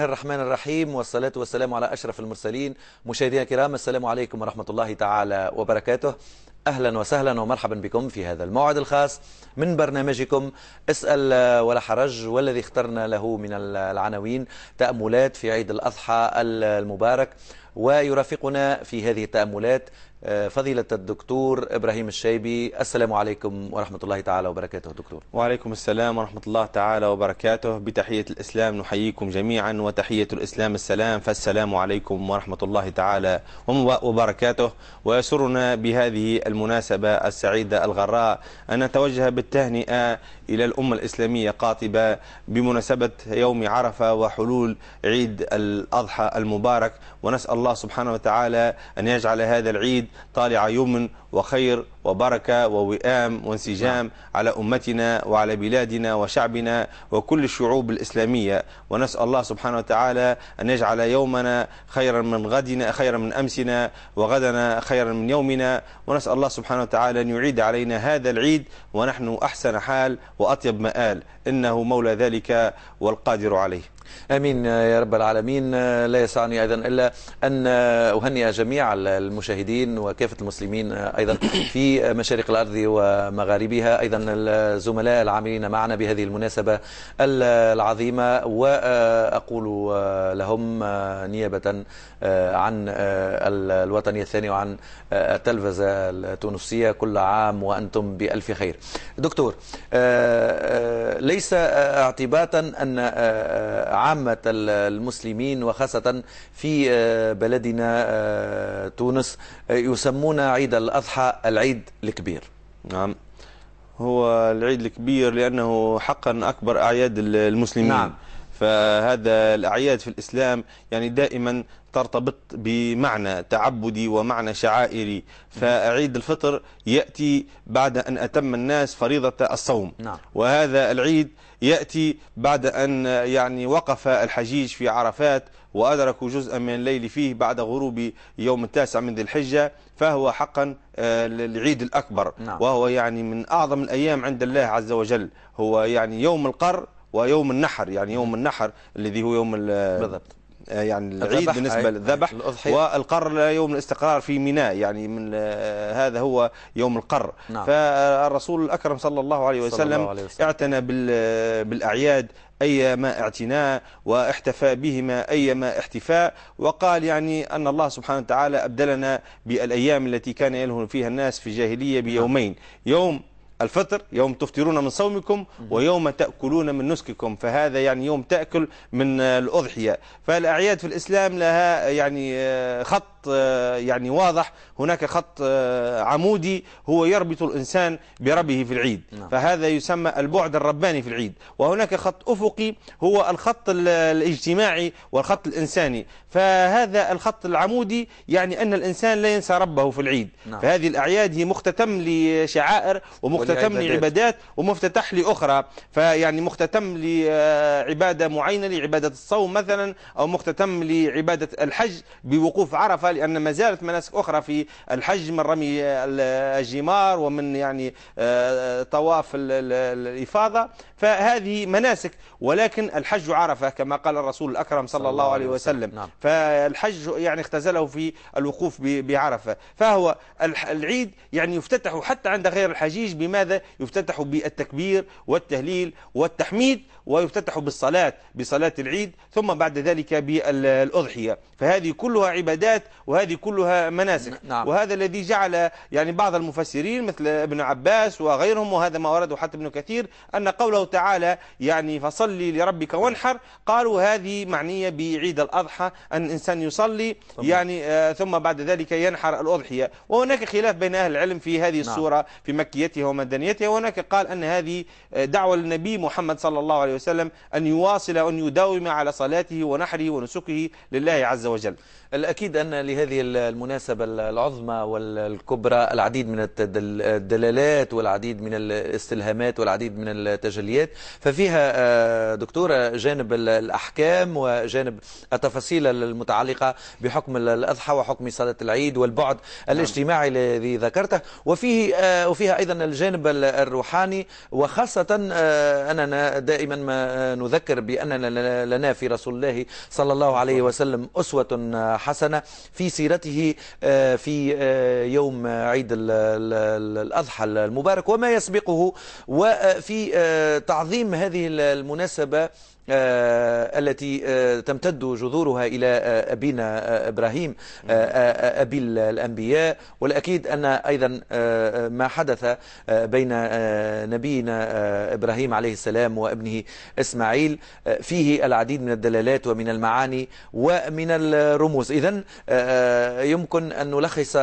الله الرحمن الرحيم والصلاة والسلام على أشرف المرسلين مشاهدينا الكرام السلام عليكم ورحمة الله تعالى وبركاته أهلا وسهلا ومرحبا بكم في هذا الموعد الخاص من برنامجكم اسأل ولا حرج والذي اخترنا له من العناوين تأملات في عيد الأضحى المبارك ويرافقنا في هذه التأملات آه، فضيلة الدكتور إبراهيم الشيبي السلام عليكم ورحمة الله تعالى وبركاته دكتور وعليكم السلام ورحمة الله تعالى وبركاته بتحية الإسلام نحييكم جميعا وتحية الإسلام السلام فالسلام عليكم ورحمة الله تعالى وبركاته ويسرنا بهذه المناسبة السعيدة الغراء أن نتوجه بالتهنئة إلى الأمة الإسلامية قاطبة بمناسبة يوم عرفة وحلول عيد الأضحى المبارك ونسأل الله سبحانه وتعالى أن يجعل هذا العيد طالع يوم وخير وبركة ووئام وانسجام نعم. على أمتنا وعلى بلادنا وشعبنا وكل الشعوب الإسلامية ونسأل الله سبحانه وتعالى أن يجعل يومنا خيرا من غدنا خيرا من أمسنا وغدنا خيرا من يومنا ونسأل الله سبحانه وتعالى أن يعيد علينا هذا العيد ونحن أحسن حال وأطيب مآل إنه مولى ذلك والقادر عليه امين آه، يا رب العالمين آه، لا يسعني ايضا الا ان آه، اهنئ جميع المشاهدين وكافه المسلمين ايضا في مشارق الارض ومغاربها ايضا الزملاء العاملين معنا بهذه المناسبه العظيمه واقول لهم نيابه عن الوطنيه الثانيه وعن التلفزه التونسيه كل عام وانتم بالف خير. دكتور ليس اعتباطا ان عامة المسلمين وخاصة في آه، بلدنا آه، تونس آه، يسمون عيد الأضحى العيد الكبير نعم هو العيد الكبير لأنه حقا أكبر أعياد المسلمين نعم. فهذا الأعياد في الإسلام يعني دائما ترتبط بمعنى تعبدي ومعنى شعائري فعيد الفطر يأتي بعد أن أتم الناس فريضة الصوم نعم. وهذا العيد يأتي بعد أن يعني وقف الحجيج في عرفات وأدركوا جزءا من الليل فيه بعد غروب يوم التاسع من ذي الحجة فهو حقا العيد آه، الأكبر نعم. وهو يعني من أعظم الأيام عند الله عز وجل هو يعني يوم القر ويوم النحر يعني يوم النحر الذي هو يوم بالضبط آه، يعني العيد بالنسبة للذبح والقر يوم الاستقرار في ميناء يعني من آه، هذا هو يوم القر نعم. فالرسول الأكرم صلى الله عليه وسلم, الله عليه وسلم. اعتنى آه، بالأعياد أيما اعتناء واحتفى بهما أيما احتفاء وقال يعني أن الله سبحانه وتعالى أبدلنا بالأيام التي كان يلهن فيها الناس في الجاهلية بيومين نعم. يوم الفطر يوم تفطرون من صومكم ويوم تأكلون من نسككم فهذا يعني يوم تأكل من الأضحية فالأعياد في الإسلام لها يعني آه، خط خط آه، يعني واضح هناك خط آه، عمودي هو يربط الإنسان بربه في العيد نعم. فهذا يسمى البعد الرباني في العيد وهناك خط أفقي هو الخط الاجتماعي والخط الإنساني فهذا الخط العمودي يعني أن الإنسان لا ينسى ربه في العيد نعم. فهذه الأعياد هي مختتم لشعائر ومختتم لعبادات ومفتتح لأخرى فيعني مختتم لعبادة معينة لعبادة الصوم مثلا أو مختتم لعبادة الحج بوقوف عرفة لأن ما زالت مناسك أخرى في الحج من رمي الجمار ومن يعني آه، طواف الإفاضة فهذه مناسك ولكن الحج عرفة كما قال الرسول الأكرم صلى الله عليه وسلم نعم. فالحج يعني اختزله في الوقوف بعرفة فهو العيد يعني يفتتح حتى عند غير الحجيج بماذا يفتتح بالتكبير والتهليل والتحميد ويفتتح بالصلاة بصلاة العيد ثم بعد ذلك بالأضحية فهذه كلها عبادات وهذه كلها مناسك نعم. وهذا الذي جعل يعني بعض المفسرين مثل ابن عباس وغيرهم وهذا ما ورده حتى ابن كثير أن قوله تعالى يعني فصلي لربك وانحر قالوا هذه معنية بعيد الأضحى أن الإنسان يصلي طبعا. يعني آه، ثم بعد ذلك ينحر الأضحية وهناك خلاف بين أهل العلم في هذه نعم. الصورة نعم. في مكيتها ومدنيتها وهناك قال أن هذه آه، دعوة للنبي محمد صلى الله عليه عليه وسلم أن يواصل وأن يداوم على صلاته ونحره ونسكه لله عز وجل الأكيد أن لهذه المناسبة العظمى والكبرى العديد من الدلالات والعديد من الاستلهامات والعديد من التجليات ففيها آه، دكتورة جانب الأحكام وجانب التفاصيل المتعلقة بحكم الأضحى وحكم صلاة العيد والبعد نعم. الاجتماعي الذي ذكرته وفيه آه، وفيها أيضا الجانب الروحاني وخاصة آه، أننا دائما ما نذكر بأننا لنا في رسول الله صلى الله عليه وسلم أسوة حسنة في سيرته آه، في آه، يوم عيد الأضحى المبارك وما يسبقه وفي آه، تعظيم هذه المناسبة آه، التي آه، تمتد جذورها إلى آه، أبينا إبراهيم أبي الأنبياء والأكيد أن أيضا ما حدث بين نبينا إبراهيم عليه السلام وابنه إسماعيل فيه العديد من الدلالات ومن المعاني ومن الرموز إذا يمكن أن نلخص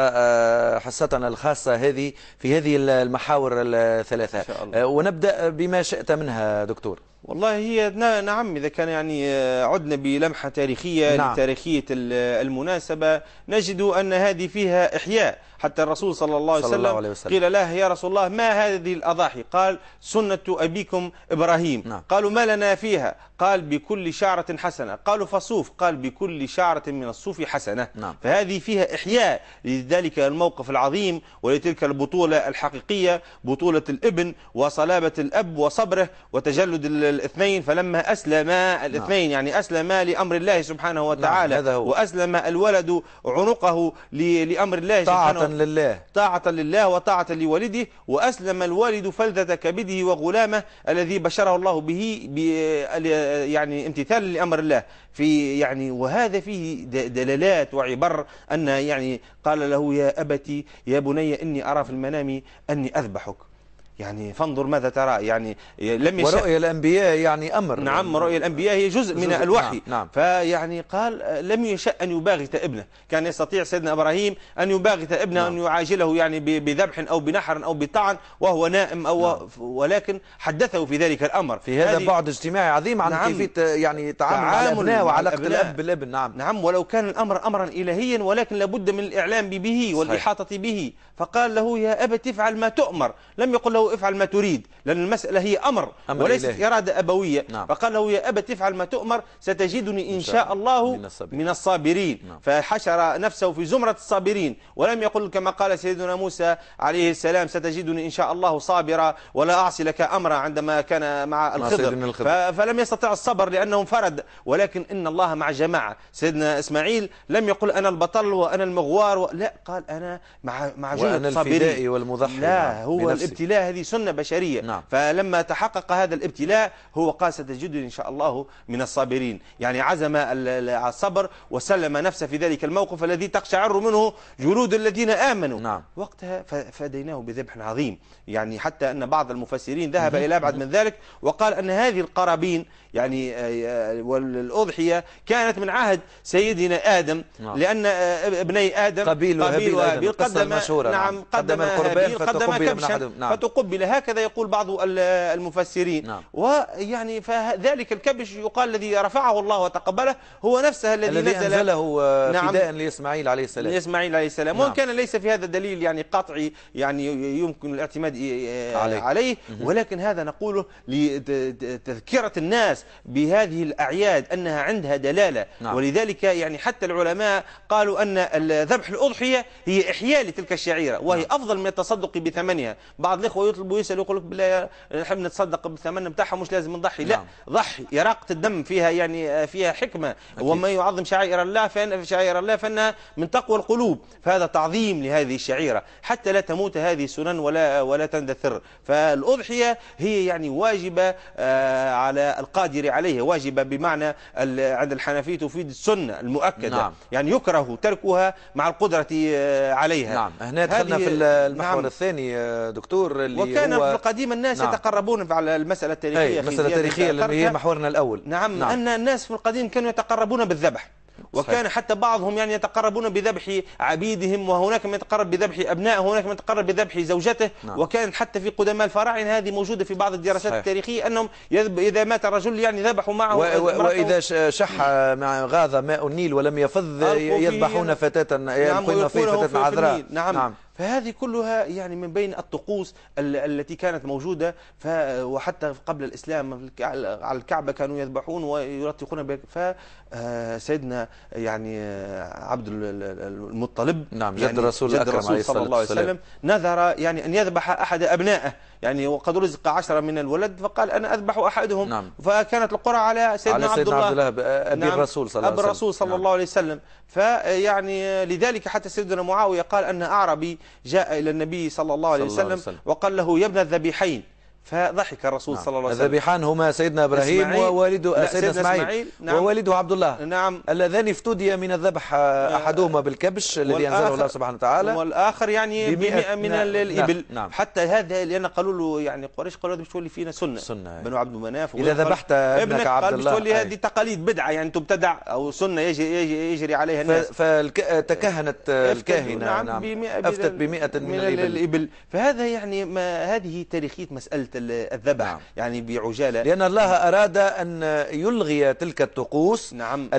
حصتنا الخاصة هذه في هذه المحاور الثلاثة ونبدأ بما شئت منها دكتور والله هي نعم إذا كان يعني آه، عدنا بلمحة تاريخية نعم. لتاريخية المناسبة نجد أن هذه فيها إحياء حتى الرسول صلى الله عليه وسلم, الله عليه وسلم قيل له يا رسول الله ما هذه الأضاحي قال سنة أبيكم إبراهيم نعم. قالوا ما لنا فيها قال بكل شعرة حسنة قالوا فصوف قال بكل شعرة من الصوف حسنة نعم. فهذه فيها إحياء لذلك الموقف العظيم ولتلك البطولة الحقيقية بطولة الابن وصلابة الأب وصبره وتجلد الاثنين فلما أسلم الاثنين نعم. يعني أسلم لأمر الله سبحانه نعم، وتعالى نعم. وأسلم الولد عنقه لأمر الله سبحانه لله طاعة لله وطاعة لوالده وأسلم الوالد فلذة كبده وغلامه الذي بشره الله به يعني امتثالا لأمر الله في يعني وهذا فيه دلالات وعبر أن يعني قال له يا أبتي يا بني إني أرى في المنام أني أذبحك يعني فانظر ماذا ترى يعني لم يشاء ورؤيا الأنبياء يعني أمر نعم رؤيا الأنبياء هي جزء, جزء من الوحي نعم نعم فيعني قال لم يشاء أن يباغت ابنه كان يستطيع سيدنا إبراهيم أن يباغت ابنه نعم أن يعاجله يعني بذبح أو بنحر أو بطعن وهو نائم أو نعم ولكن حدثه في ذلك الأمر في هذا بعد اجتماعي عظيم عن نعم كيفية يعني تعامل, تعامل الأبناء وعلاقة الأب بالابن نعم نعم ولو كان الأمر أمرا إلهيا ولكن لابد من الإعلام به والإحاطة به فقال له يا أبت افعل ما تؤمر لم يقل له له افعل ما تريد لأن المسألة هي أمر, أمر وليست إلهي. إرادة أبوية نعم. فقال له يا أبت افعل ما تؤمر ستجدني إن شاء الله من الصابرين, من الصابرين. نعم. فحشر نفسه في زمرة الصابرين ولم يقل كما قال سيدنا موسى عليه السلام ستجدني إن شاء الله صابرا ولا أعصي لك أمرا عندما كان مع الخضر, مع الخضر. فلم يستطع الصبر لأنه انفرد ولكن إن الله مع جماعة سيدنا إسماعيل لم يقل أنا البطل وأنا المغوار و... لا قال أنا مع مع جند الصابرين والمضحي لا نعم، هو الابتلاء هذه هذه سنة بشرية نعم. فلما تحقق هذا الابتلاء هو قال ستجدني إن شاء الله من الصابرين يعني عزم الصبر وسلم نفسه في ذلك الموقف الذي تقشعر منه جلود الذين آمنوا نعم. وقتها فديناه بذبح عظيم يعني حتى أن بعض المفسرين ذهب إلى أبعد من ذلك وقال أن هذه القرابين يعني آه، آه، والأضحية كانت من عهد سيدنا آدم نعم. لأن آه، ابني آدم قبيل وهبيل قبيل وهابيل قدم, قدم نعم. نعم قدم, قدم هابيل قدم نعم. فتقبل قبل هكذا يقول بعض المفسرين نعم. ويعني فذلك الكبش يقال الذي رفعه الله وتقبله هو نفسه الذي, الذي نزل له آه، نعم فداء لإسماعيل عليه السلام لإسماعيل عليه السلام نعم. وإن كان ليس في هذا دليل يعني قطعي يعني يمكن الاعتماد آه، عليه, عليه ولكن هذا نقوله لتذكرة الناس بهذه الأعياد أنها عندها دلالة نعم. ولذلك يعني حتى العلماء قالوا أن ذبح الأضحية هي إحياء لتلك الشعيرة وهي نعم. أفضل من التصدق بثمنها بعض الإخوة يطلب ويسال يقول لك بالله نحب نتصدق بالثمن نتاعها مش لازم نضحي لا نعم. ضحي إراقة الدم فيها يعني آه، فيها حكمة أكيد. وما يعظم شعائر الله فإن شعائر الله فإنها من تقوى القلوب فهذا تعظيم لهذه الشعيرة حتى لا تموت هذه السنن ولا ولا تندثر فالأضحية هي يعني واجبة آه، على القادر عليها واجبة بمعنى عند الحنفية تفيد السنة المؤكدة نعم. يعني يكره تركها مع القدرة آه، عليها نعم هنا دخلنا في المحور نعم. الثاني دكتور اللي وكان هو في القديم الناس نعم. يتقربون على المسألة التاريخية المسألة التاريخية اللي هي محورنا الأول نعم, نعم أن الناس في القديم كانوا يتقربون بالذبح وكان صحيح. حتى بعضهم يعني يتقربون بذبح عبيدهم وهناك من يتقرب بذبح أبنائه وهناك من يتقرب بذبح زوجته نعم. وكانت حتى في قدماء الفراعنة هذه موجودة في بعض الدراسات صحيح. التاريخية أنهم يذب إذا مات الرجل يعني ذبحوا معه و... و... وإذا شح مع غاذا ماء النيل ولم يفض يذبحون فتاة يلقون نعم، في فتاة عذراء نعم, نعم. فهذه كلها يعني من بين الطقوس التي كانت موجودة وحتى قبل الإسلام على الكعبة كانوا يذبحون ويرتقون آه، سيدنا يعني آه، عبد المطلب نعم جد يعني الرسول جد الرسول صلى الله عليه وسلم نذر يعني أن يذبح أحد أبنائه يعني وقد رزق عشرة من الولد فقال أنا أذبح أحدهم نعم. فكانت القرى على سيدنا, على سيدنا عبد الله, عبد الله أبي نعم الرسول صلى الله عليه وسلم الرسول صلى نعم. الله عليه وسلم فيعني لذلك حتى سيدنا معاوية قال أن أعربي جاء إلى النبي صلى الله عليه وسلم وقال له يا ابن الذبيحين فضحك الرسول نعم. صلى الله عليه وسلم الذبيحان هما سيدنا إبراهيم ووالده سيدنا إسماعيل نعم. ووالده عبد الله نعم اللذان افتدي من الذبح أحدهما بالكبش الذي أنزله الله سبحانه وتعالى والآخر يعني بمئة من نعم،, نعم. الإبل نعم. حتى هذا لأن قالوا له يعني قريش قالوا مش تولي فينا سنة, سنة بنو عبد مناف إذا ذبحت ابنك عبد الله مش تولي هذه تقاليد بدعة يعني تبتدع أو سنة يجري, يجري, يجري عليها الناس فتكهنت الكاهنة نعم, نعم. أفتت بمئة من, من الإبل. الإبل فهذا يعني ما هذه تاريخية مسألة الذبح نعم. يعني بعجالة لأن الله أراد أن يلغي تلك الطقوس نعم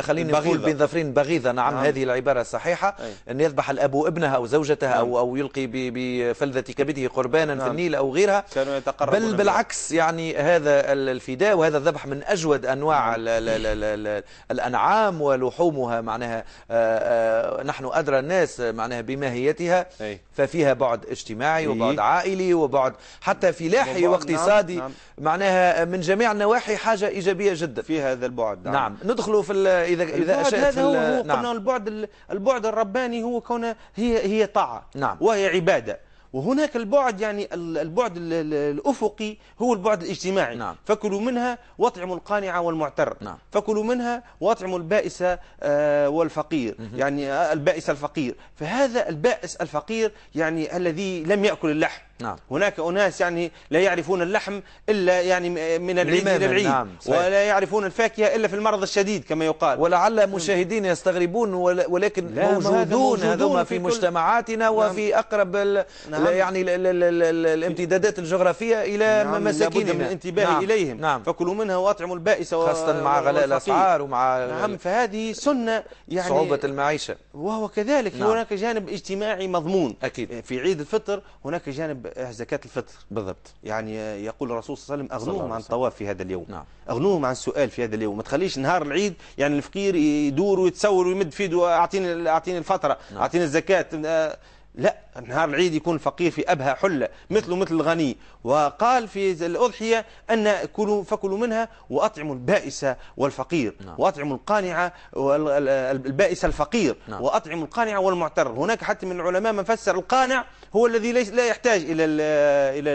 خلينا نقول بين ظفرين بغيضة نعم, نعم هذه العبارة الصحيحة أي. أن يذبح الأب ابنها أو زوجتها نعم. أو, أو يلقي بفلذة كبده قربانا نعم. في النيل أو غيرها كانوا يتقربون بل بالعكس يعني هذا الفداء وهذا الذبح من أجود أنواع نعم. لا لا لا لا لا الأنعام ولحومها معناها آآ آه، آآ آه، نحن أدرى الناس معناها بماهيتها أي. ففيها بعد اجتماعي وبعد عائلي وبعد حتى في فلاحي نعم، واقتصادي نعم. معناها من جميع النواحي حاجة إيجابية جدا في هذا البعد نعم, نعم. ندخل في إذا إذا هذا هو, هو نعم. قلنا البعد البعد الرباني هو كون هي هي طاعة نعم. وهي عبادة وهناك البعد يعني البعد الأفقي هو البعد الاجتماعي نعم. فكلوا منها واطعموا القانع والمعتر نعم. فكلوا منها واطعموا البائس آه، والفقير مه. يعني آه، البائس الفقير فهذا البائس الفقير يعني الذي لم يأكل اللحم نعم. هناك أناس يعني لا يعرفون اللحم إلا يعني من العيد إلى العيد نعم. صحيح. ولا يعرفون الفاكهة إلا في المرض الشديد كما يقال ولعل مشاهدين يستغربون ولكن لا موجودون هذوما في, في مجتمعاتنا نعم. وفي أقرب ال نعم. يعني ال ال ال ال ال الامتدادات الجغرافية إلى نعم. مساكين من الانتباه نعم. إليهم نعم. فكلوا منها وأطعموا البائس خاصة مع غلاء الأسعار ومع نعم فهذه سنة يعني صعوبة المعيشة وهو كذلك نعم. هناك جانب اجتماعي مضمون أكيد في عيد الفطر هناك جانب زكاة الفطر بالضبط يعني يقول الرسول صلى الله عليه وسلم أغنوهم عن الطواف في هذا اليوم نعم. أغنوهم عن السؤال في هذا اليوم ما تخليش نهار العيد يعني الفقير يدور ويتصور ويمد في يده أعطيني أعطيني الفترة نعم. أعطيني الزكاة آه، لا نهار العيد يكون الفقير في أبهى حلة مثله مثل الغني وقال في الأضحية أن كلوا فكلوا منها وأطعموا البائس والفقير نعم. وأطعموا القانع البائس الفقير نعم. وأطعموا القانع والمعتر هناك حتى من العلماء من فسر القانع هو الذي ليس لا يحتاج إلى إلى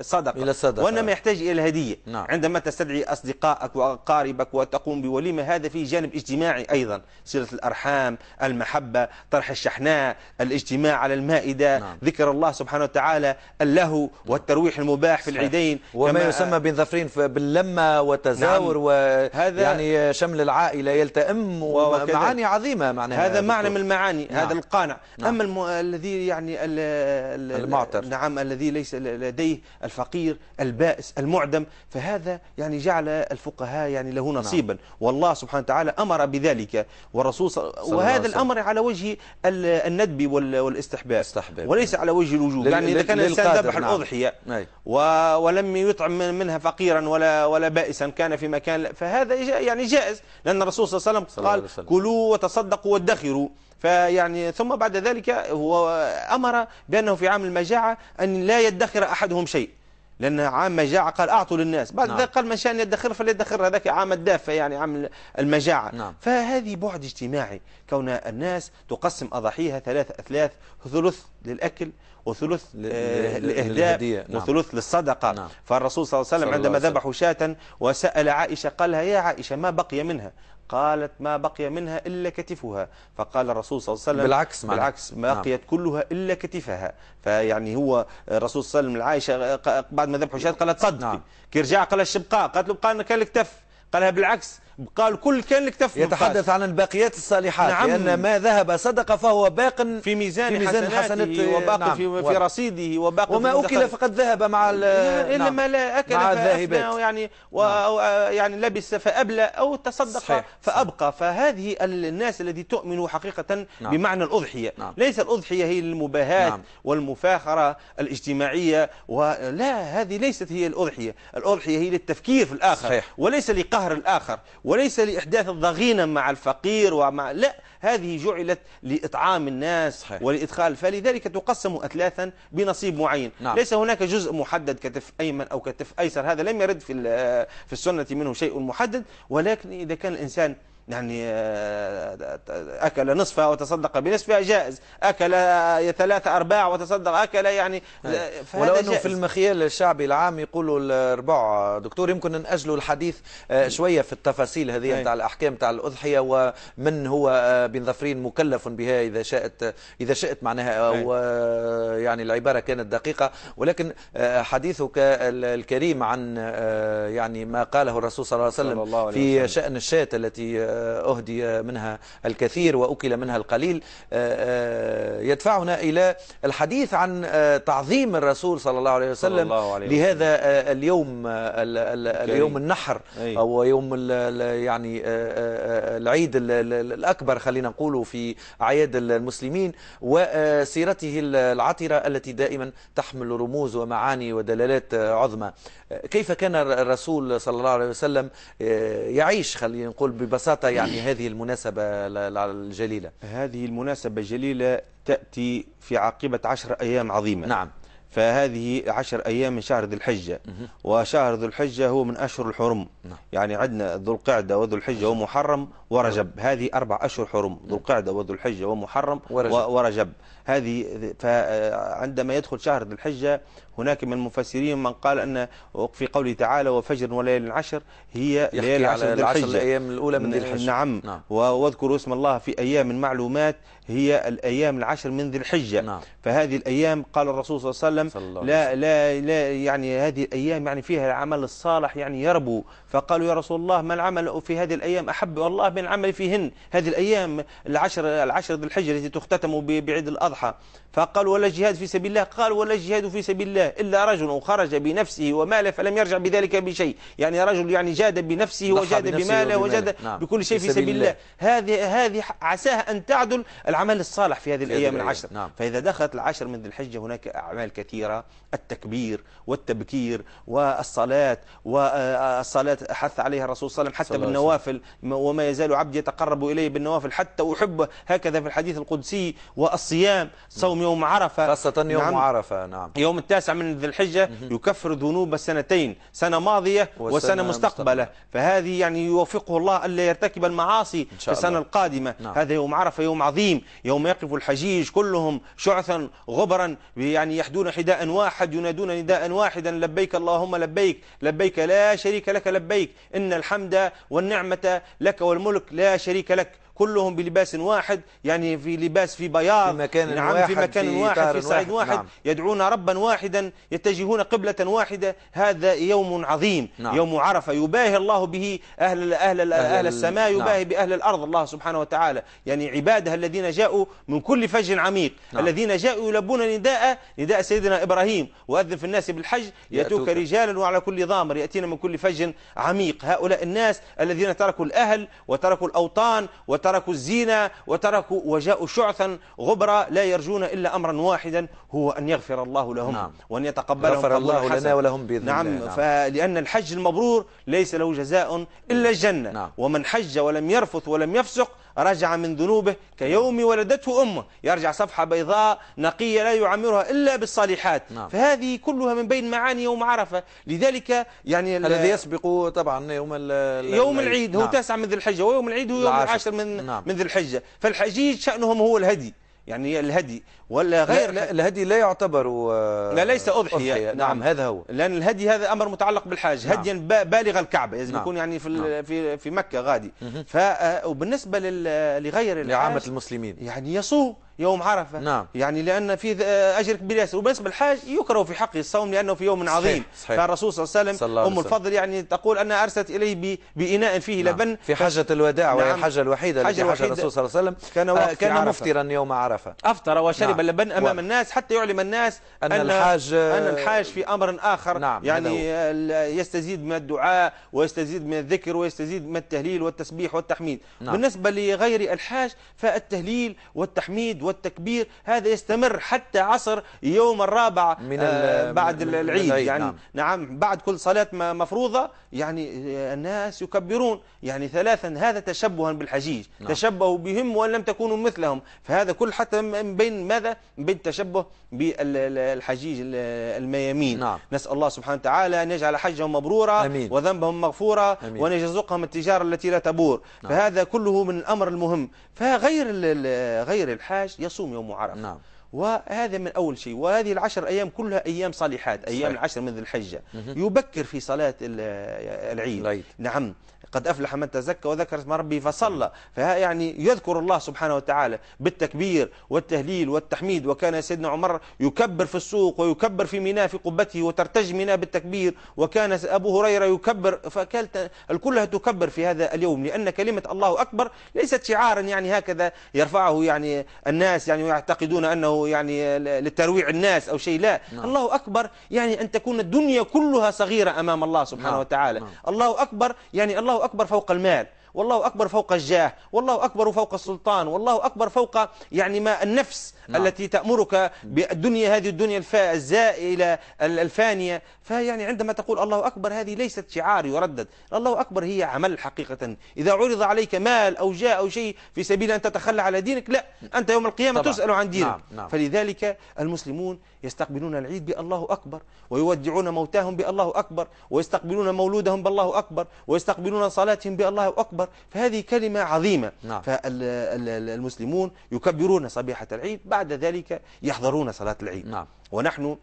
الصدقة إلى الصدقة وإنما يحتاج إلى الهدية نعم. عندما تستدعي أصدقائك وأقاربك وتقوم بوليمة هذا في جانب اجتماعي أيضا صلة الأرحام المحبة طرح الشحناء الاجتماع على المائدة نعم. ذكر الله سبحانه وتعالى اللهو نعم. والترويح المباح في العيدين وما يسمى ظفرين باللمة والتزاور نعم. وهذا يعني شمل العائلة يلتئم ومعاني عظيمة معناها هذا معنى من المعاني نعم. هذا القانع نعم. أما الم... الذي يعني ال... ال... المعتر نعم الذي ليس لديه الفقير البائس المعدم فهذا يعني جعل الفقهاء يعني له نعم. نصيبا نعم. والله سبحانه وتعالى أمر بذلك والرسول وهذا الأمر على وجه الندب والاستحباب الاستحباب استحباب. وليس على وجه الوجوب يعني إذا كان الإنسان ذبح نعم. الأضحية نعم. و... ولم يطعم منها فقيرا ولا ولا بائسا كان في مكان فهذا يعني جائز لأن الرسول صلى الله عليه وسلم قال وسلم. كلوا وتصدقوا وادخروا فيعني ثم بعد ذلك هو أمر بأنه في عام المجاعة أن لا يدخر أحدهم شيء لأن عام مجاعة قال أعطوا للناس بعد نعم. ذلك قال من شان يدخر فليدخر هذاك عام الدافة يعني عام المجاعة نعم. فهذه بعد اجتماعي كون الناس تقسم أضحيها ثلاث أثلاث ثلث للأكل وثلث آه، للإهداء نعم. وثلث للصدقة نعم. فالرسول صلى الله عليه وسلم عندما ذبحوا شاة وسأل عائشة قال لها يا عائشة ما بقي منها قالت ما بقي منها إلا كتفها فقال الرسول صلى الله عليه وسلم بالعكس بالعكس ما نعم. بقيت كلها إلا كتفها فيعني هو الرسول صلى الله عليه وسلم عائشة آه، بعد ما ذبحوا شاة قالت صدقي نعم. كي رجع قال الشبقاء قالت له بقى كان الكتف قالها بالعكس قال كل كان الكتف يتحدث عن الباقيات الصالحات نعم لأن ما ذهب صدق فهو باق في ميزان, في ميزان حسناته وباق نعم في, في رصيده وباق وما أكل فقد ذهب مع إلا نعم ما لا أكل مع الذاهبات يعني و نعم آه، يعني لبس فأبلى أو تصدق صحيح فأبقى فهذه الناس الذي تؤمن حقيقة نعم بمعنى الأضحية نعم ليس الأضحية هي المباهات نعم والمفاخرة الاجتماعية ولا هذه ليست هي الأضحية الأضحية هي للتفكير في الآخر صحيح وليس لقهر الآخر وليس لإحداث الضغينة مع الفقير ومع لا هذه جعلت لإطعام الناس ولإدخال فلذلك تقسم أثلاثا بنصيب معين نعم. ليس هناك جزء محدد كتف أيمن أو كتف أيسر هذا لم يرد في في السنة منه شيء محدد ولكن إذا كان الإنسان يعني آه، أكل نصفها وتصدق بنصفها جائز أكل آه، ثلاثة أرباع وتصدق أكل يعني ولو أنه في المخيال الشعبي العام يقولوا الأربع دكتور يمكن نأجلوا الحديث آه، شوية في التفاصيل هذه نتاع الأحكام نتاع الأضحية ومن هو بن ظفرين مكلف بها إذا شاءت إذا شئت معناها يعني العبارة كانت دقيقة ولكن حديثك الكريم عن يعني ما قاله الرسول صلى الله عليه وسلم في شأن الشاة التي أهدي منها الكثير وأكل منها القليل آه، آه، يدفعنا إلى الحديث عن آه، تعظيم الرسول صلى الله عليه وسلم الله عليه وسلم. لهذا اليوم اليوم النحر أو يوم يعني العيد الأكبر خلينا نقوله في أعياد المسلمين وسيرته العطرة التي دائما تحمل رموز ومعاني ودلالات عظمى كيف كان الرسول صلى الله عليه وسلم آه، يعيش خلينا نقول ببساطة يعني هذه المناسبة الجليلة هذه المناسبة الجليلة تأتي في عاقبة عشر أيام عظيمة نعم فهذه عشر أيام من شهر ذي الحجة وشهر ذي الحجة هو من أشهر الحرم نعم. يعني عندنا ذو القعدة وذو الحجة ومحرم ورجب هذه أربع أشهر حرم نعم. ذو القعدة وذو الحجة ومحرم ورجب, ورجب. هذه فعندما يدخل شهر ذو الحجة هناك من المفسرين من قال أن في قوله تعالى وفجر وليل العشر هي ليالي عشر ذو الحجة الأيام الأولى من ذي الحجة نعم, نعم. واذكروا اسم الله في أيام معلومات هي الأيام العشر من ذي الحجة نعم. فهذه الأيام قال الرسول صلى الله عليه وسلم لا, لا, لا يعني هذه الأيام يعني فيها العمل الصالح يعني يربو فقالوا يا رسول الله ما العمل في هذه الأيام أحب الله من العمل فيهن هذه الأيام العشر العشر ذي الحجة التي تختتم بعيد الأضحى فقال ولا جهاد في سبيل الله قال ولا جهاد في سبيل الله إلا رجل خرج بنفسه وماله فلم يرجع بذلك بشيء يعني رجل يعني جاد بنفسه وجاد بنفسه بماله وجاد نعم. بكل شيء في سبيل, سبيل الله. الله هذه هذه عساها أن تعدل العمل الصالح في هذه الأيام العشر نعم. فإذا دخلت العشر من ذي الحجة هناك أعمال كثيرة التكبير والتبكير والصلاة والصلاة آه، حث عليها الرسول صلى الله عليه وسلم حتى بالنوافل وما يزال يزال عبدي يتقرب إلي بالنوافل حتى أحبه هكذا في الحديث القدسي والصيام صوم يوم عرفة خاصة يوم نعم عرفة نعم يوم التاسع من ذي الحجة يكفر ذنوب سنتين سنة ماضية وسنة, وسنة مستقبلة فهذه يعني يوفقه الله ألا يرتكب المعاصي في السنة القادمة نعم. هذا يوم عرفة يوم عظيم يوم يقف الحجيج كلهم شعثا غبرا يعني يحدون حداء واحد ينادون نداء واحدا لبيك اللهم لبيك لبيك لا شريك لك لبيك إن الحمد والنعمة لك والملك لا شريك لك كلهم بلباس واحد يعني في لباس في بياض في مكان نعم واحد في مكان في واحد في صعيد واحد, واحد نعم يدعون ربا واحدا يتجهون قبلة واحدة هذا يوم عظيم نعم يوم عرفة يباهي الله به أهل أهل أهل السماء نعم. يباهي نعم بأهل الأرض الله سبحانه وتعالى يعني عباده الذين جاءوا من كل فج عميق نعم الذين جاءوا يلبون نداء نداء سيدنا إبراهيم وأذن في الناس بالحج يأتوك رجالا وعلى كل ضامر يأتينا من كل فج عميق هؤلاء الناس الذين تركوا الأهل وتركوا الأوطان وتركوا وتركوا الزينة وتركوا وجاءوا شعثا غبرا لا يرجون إلا أمرا واحدا هو أن يغفر الله لهم نعم. وأن يتقبلهم غفر الله حسن. لنا ولهم بإذن نعم, نعم فلأن الحج المبرور ليس له جزاء إلا الجنة نعم. ومن حج ولم يرفث ولم يفسق رجع من ذنوبه كيوم ولدته أمه يرجع صفحة بيضاء نقية لا يعمرها إلا بالصالحات نعم. فهذه كلها من بين معاني يوم عرفة لذلك يعني الذي يسبق طبعا يوم الـ يوم العيد, العيد نعم. هو تاسع من ذي الحجة ويوم العيد هو يوم العاشر من نعم. من ذي الحجة فالحجيج شأنهم هو الهدي يعني الهدي ولا غير لا, لا الهدي لا يعتبر و... آه، لا ليس أضحية, أضحية. نعم, نعم هذا هو لأن الهدي هذا أمر متعلق بالحاج نعم. هديا بالغ الكعبة لازم نعم. يكون يعني في نعم. في في مكة غادي ف آه، وبالنسبة لغير لعامة المسلمين يعني يصوم يوم عرفة نعم. يعني لأن فيه أجر كبير ياسر وبالنسبة للحاج يكره في حقه الصوم لأنه في يوم عظيم صحيح. فالرسول صلى الله عليه وسلم أم الفضل يعني تقول أن أرسلت إليه بإناء فيه نعم. لبن في حجة الوداع نعم. وهي الحجة الوحيدة التي حج الرسول صلى الله عليه وسلم كان, آه، كان مفطرا يوم عرفة أفطر وشرب نعم. اللبن أمام و... الناس حتى يعلم الناس أن, أن الحاج أن الحاج في أمر آخر نعم. يعني يستزيد من الدعاء ويستزيد من الذكر ويستزيد من التهليل والتسبيح والتحميد نعم. بالنسبة لغير الحاج فالتهليل والتحميد والتكبير هذا يستمر حتى عصر يوم الرابع من آه، بعد من العيد من يعني نعم. نعم بعد كل صلاة مفروضة يعني آه، الناس يكبرون يعني ثلاثا هذا تشبها بالحجيج نعم. تشبهوا بهم وأن لم تكونوا مثلهم فهذا كل حتى من بين ماذا بين تشبه بالحجيج الميامين نعم. نسأل الله سبحانه وتعالى أن يجعل حجهم مبرورا أمين. وذنبهم مغفورا أمين. وأن يرزقهم التجارة التي لا تبور نعم. فهذا كله من الأمر المهم فغير غير الحاج الحج يصوم يوم عرفة نعم. وهذا من أول شيء وهذه العشر أيام كلها أيام صالحات أيام صحيح. العشر من ذي الحجة يبكر في صلاة العيد نعم قد أفلح من تزكى وذكر اسم ربه فصلى فها يعني يذكر الله سبحانه وتعالى بالتكبير والتهليل والتحميد وكان سيدنا عمر يكبر في السوق ويكبر في ميناء في قبته وترتج ميناء بالتكبير وكان أبو هريرة يكبر فكانت الكلها تكبر في هذا اليوم لأن كلمة الله أكبر ليست شعارا يعني هكذا يرفعه يعني الناس يعني يعتقدون أنه يعني لترويع الناس أو شيء لا نعم. الله أكبر يعني أن تكون الدنيا كلها صغيرة أمام الله سبحانه نعم. وتعالى نعم. الله أكبر يعني الله أكبر فوق المال والله أكبر فوق الجاه والله أكبر فوق السلطان والله أكبر فوق يعني ما النفس نعم. التي تأمرك بالدنيا هذه الدنيا الزائلة الفانية فيعني عندما تقول الله أكبر هذه ليست شعار يردد الله أكبر هي عمل حقيقة إذا عرض عليك مال أو جاه أو شيء في سبيل أن تتخلى على دينك لا أنت يوم القيامة طبعا. تسأل عن دينك نعم. نعم. فلذلك المسلمون يستقبلون العيد بالله أكبر ويودعون موتاهم بالله أكبر ويستقبلون مولودهم بالله أكبر ويستقبلون صلاتهم بالله أكبر أكبر فهذه كلمة عظيمة نعم. فالمسلمون يكبرون صبيحة العيد بعد ذلك يحضرون صلاة العيد نعم. ونحن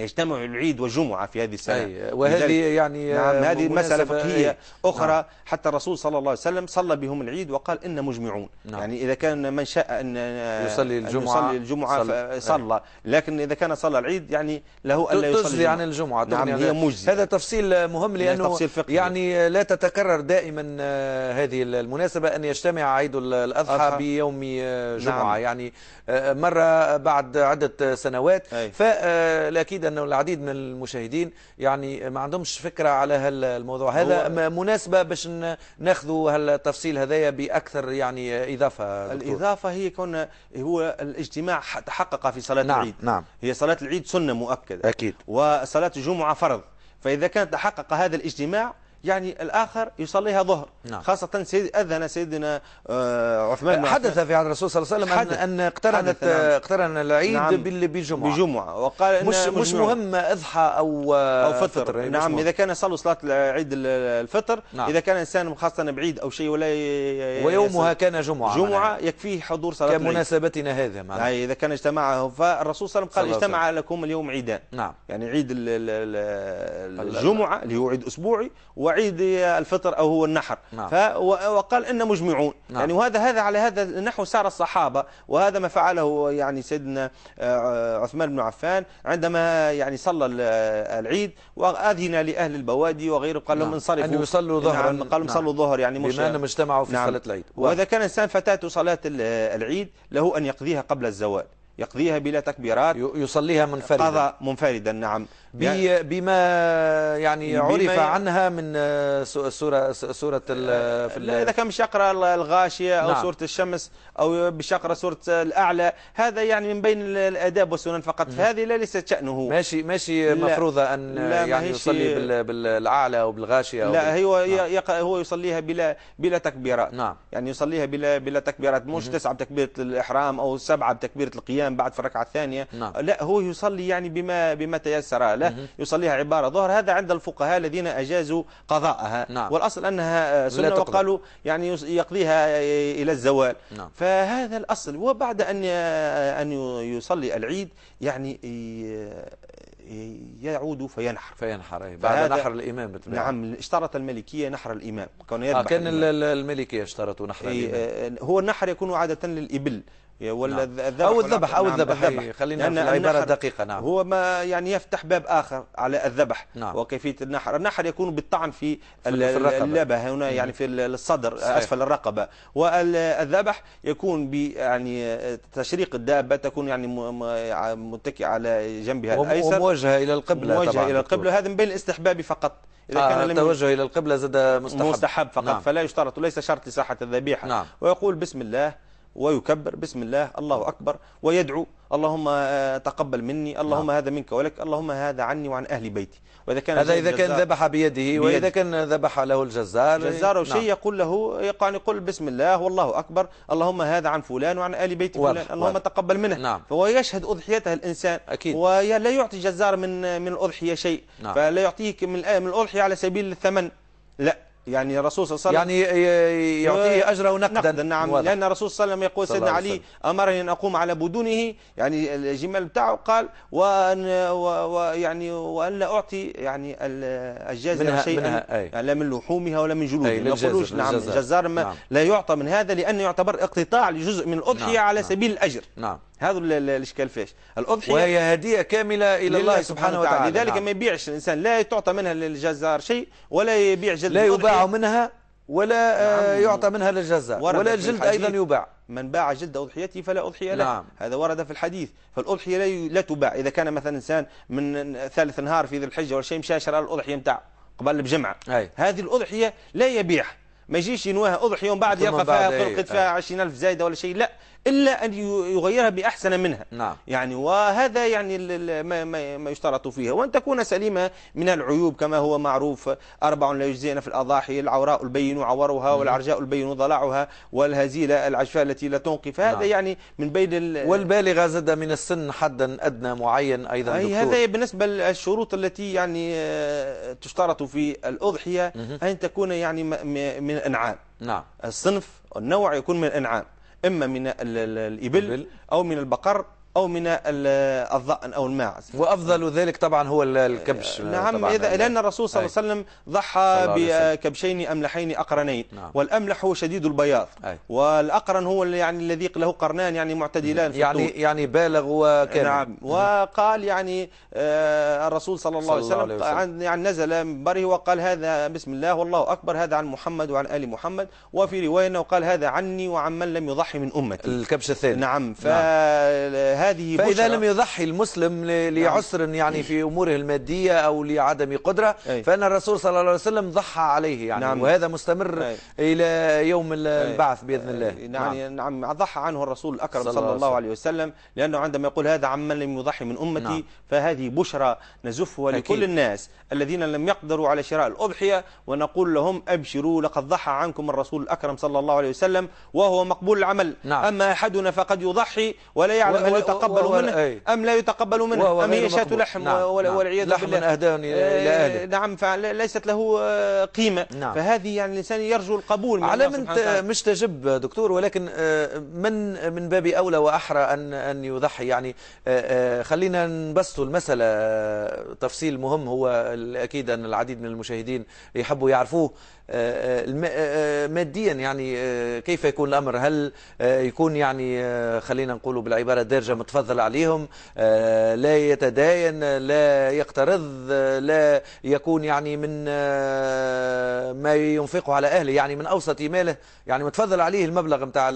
يجتمع العيد والجمعة في هذه السنة وهذه يعني نعم هذه مسألة فقهية أخرى نعم حتى الرسول صلى الله عليه وسلم صلى بهم العيد وقال إن مجمعون نعم يعني إذا كان من شاء أن آه، يصلي الجمعة, يصلي الجمعة صلى, صلى لكن إذا كان صلى العيد يعني له ألا يصلي تجزي عن الجمعة نعم هي مجزي هذا تفصيل مهم لأنه تفصيل يعني لا تتكرر دائما آه، هذه المناسبة أن يجتمع عيد الأضحى بيوم آه، نعم. جمعة نعم. يعني مرة بعد عدة سنوات فالأكيد أنه العديد من المشاهدين يعني ما عندهمش فكرة على هالموضوع هذا مناسبة باش ناخذوا هالتفصيل هذايا بأكثر يعني إضافة دكتور. الإضافة هي كون هو الاجتماع تحقق في صلاة نعم العيد نعم هي صلاة العيد سنة مؤكدة أكيد وصلاة الجمعة فرض فإذا كان تحقق هذا الاجتماع يعني الآخر يصليها ظهر نعم. خاصة سيد أذن سيدنا آه، عثمان حدث في عهد الرسول صلى الله عليه وسلم حدث. أن اقترنت نعم. اقترن العيد نعم. بجمعة بجمعة وقال إن مش, مش مهم أضحى أو, أو فطر, فطر. يعني نعم إذا كان صلوا صلاة عيد الفطر نعم. إذا كان إنسان خاصة بعيد أو شيء ولا ويومها كان جمعة جمعة يعني. يكفيه حضور صلاة كمناسبتنا هذا معنا. يعني إذا كان اجتمع فالرسول صلى الله عليه وسلم قال اجتمع لكم اليوم عيدان نعم. يعني عيد الجمعة اللي هو عيد أسبوعي و وعيد الفطر أو هو النحر نعم. وقال إن مجمعون نعم. يعني وهذا هذا على هذا النحو سار الصحابة وهذا ما فعله يعني سيدنا آه، عثمان بن عفان عندما يعني صلى العيد وأذن لأهل البوادي وغيره قال لهم نعم. انصرفوا أن يصلوا ظهرا نعم قال لهم نعم. صلوا ظهر يعني مش بما أنهم اجتمعوا في نعم. صلاة العيد وإذا كان إنسان فتاته صلاة العيد له أن يقضيها قبل الزوال يقضيها بلا تكبيرات يصليها منفردا قضى منفردا نعم يعني- بما يعني عرف عنها من آه، سورة سورة آه، في لا إذا كان مش يقرأ الغاشية أو نعم. سورة الشمس أو مش يقرأ سورة الأعلى هذا يعني من بين الآداب والسنن فقط فهذه لا ليست شأنه ماشي ماشي مفروضة أن لا يعني يصلي بالأعلى أو بالغاشية أو لا هو نعم. هو يصليها بلا بلا تكبيرات نعم يعني يصليها بلا بلا تكبيرات مش تسعة بتكبيرة الإحرام أو سبعة بتكبيرة القيام بعد في الركعة الثانية نعم. لا هو يصلي يعني بما بما تيسر مسألة يصليها عبارة ظهر هذا عند الفقهاء الذين أجازوا قضاءها نعم. والأصل أنها سنة وقالوا يعني يقضيها إلى الزوال نعم. فهذا الأصل وبعد أن أن يصلي العيد يعني يعود فينحر فينحر أيه. بعد نحر الإمام بتبقى. نعم اشترط الملكية نحر الإمام كان, آه كان الملكية اشترطوا نحر الإمام آه، هو النحر يكون عادة للإبل إيه، ولا او نعم. الذبح او الذبح نعم خلينا في العباره الدقيقه نعم هو ما يعني يفتح باب اخر على الذبح نعم. وكيفيه النحر النحر يكون بالطعن في, في اللبه هنا يعني في الصدر صحيح. اسفل الرقبه والذبح يكون ب يعني تشريق الدابه تكون يعني متكئه على جنبها الايسر وموجهه الى القبله موجهه الى القبله هذا من بين الاستحباب فقط إذا آه كان التوجه إلى القبلة زاد مستحب مستحب فقط نعم. فلا يشترط ليس شرط لصحة الذبيحة نعم. ويقول بسم الله ويكبر بسم الله الله أكبر ويدعو اللهم آه، تقبل مني اللهم نعم. هذا منك ولك اللهم هذا عني وعن أهل بيتي وإذا كان هذا إذا كان ذبح بيده بيد وإذا كان ذبح له الجزار جزار أو شيء نعم. يقول له يعني يقول بسم الله والله أكبر اللهم هذا عن فلان وعن أهل بيت فلان اللهم ورح. تقبل منه نعم. فهو يشهد أضحيته الإنسان أكيد ولا يعطي جزار من من الأضحية شيء نعم. فلا يعطيه آه، من الأضحية على سبيل الثمن لا يعني الرسول صلى الله عليه وسلم يعني يعطيه أجره نقدا, نعم واضح. لأن الرسول صلى الله عليه وسلم يقول سيدنا علي أمرني أن أقوم على بدونه يعني الجمال بتاعه قال وأن ويعني وأن لا أعطي يعني الجزر شيئا منها يعني لا من لحومها ولا من جلودها ما يقولوش نعم الجزار نعم. لا يعطى من هذا لأنه يعتبر اقتطاع لجزء من الأضحية نعم. على نعم. سبيل الأجر نعم هذا الاشكال فيش الاضحيه وهي هديه كامله الى الله سبحانه وتعالى لذلك نعم. ما يبيعش الانسان لا تعطى منها للجزار شيء ولا يبيع جلد لا يباع منها ولا آه، نعم. يعطى منها للجزار ولا الجلد ايضا يباع من باع جلد أضحيته فلا أضحية له نعم. هذا ورد في الحديث فالأضحية لا, لا تباع إذا كان مثلا إنسان من ثالث نهار في ذي الحجة ولا شيء مشى شرى الأضحية نتاعه قبل بجمعة هي. هذه الأضحية لا يبيعها ما يجيش ينواها أضحية ومن بعد يلقى فيها إيه. فيها 20000 زايدة ولا شيء لا إلا أن يغيرها بأحسن منها نعم. يعني وهذا يعني ما, ما يشترط فيها وأن تكون سليمة من العيوب كما هو معروف أربع لا يجزين في الأضاحي العوراء البين عورها والعرجاء البين ضلعها والهزيلة العجفاء التي لا تنقي فهذا نعم. يعني من بين ال... والبالغة زاد من السن حدا أدنى معين أيضا أي دكتور. هذا بالنسبة للشروط التي يعني آه، تشترط في الأضحية أن تكون يعني من أنعام نعم. الصنف النوع يكون من الأنعام اما من الابل او من البقر أو من الظأن أو الماعز وأفضل ذلك طبعا هو الكبش آه، نعم إذا لأن الرسول صلى الله عليه وسلم ضحى بكبشين أملحين أقرنين نعم. والأملح هو شديد البياض أي. والأقرن هو يعني الذي له قرنان يعني معتدلان في يعني الطول. يعني بالغ وكامل نعم, نعم. وقال يعني آه، الرسول صلى الله عليه وسلم, الله عليه وسلم. يعني نزل من بره وقال هذا بسم الله والله أكبر هذا عن محمد وعن آل محمد وفي رواية وقال هذا عني وعن من لم يضحي من أمتي الكبش الثاني نعم, نعم. فهذا هذه فإذا بشرة. لم يضحي المسلم نعم. لعسر يعني في أموره المادية أو لعدم قدرة أي. فأن الرسول صلى الله عليه وسلم ضحى عليه يعني نعم. وهذا مستمر أي. إلى يوم البعث بإذن الله نعم, نعم. نعم ضحى عنه الرسول الأكرم صلى, صلى الله عليه وسلم لأنه عندما يقول هذا عمن لم يضحي من أمتي نعم. فهذه بشرى نزفها لكل الناس الذين لم يقدروا على شراء الأضحية ونقول لهم أبشروا لقد ضحى عنكم الرسول الأكرم صلى الله عليه وسلم وهو مقبول العمل نعم. أما أحدنا فقد يضحي ولا يعلم هل يتقبل منه أم لا يتقبل منه أم هي شاة لحم نعم،, نعم والعياذ بالله لحم أهداه إيه، لأهله نعم فليست له آه، قيمة نعم فهذه يعني الإنسان يرجو القبول من على من مش تجب دكتور ولكن آه، من من باب أولى وأحرى أن أن يضحي يعني آه، خلينا نبسطوا المسألة تفصيل مهم هو أكيد أن العديد من المشاهدين يحبوا يعرفوه ماديا يعني كيف يكون الأمر هل يكون يعني خلينا نقولوا بالعبارة درجة متفضل عليهم آه، لا يتداين لا يقترض آه، لا يكون يعني من آه، ما ينفقه على أهله يعني من أوسط ماله يعني متفضل عليه المبلغ متاع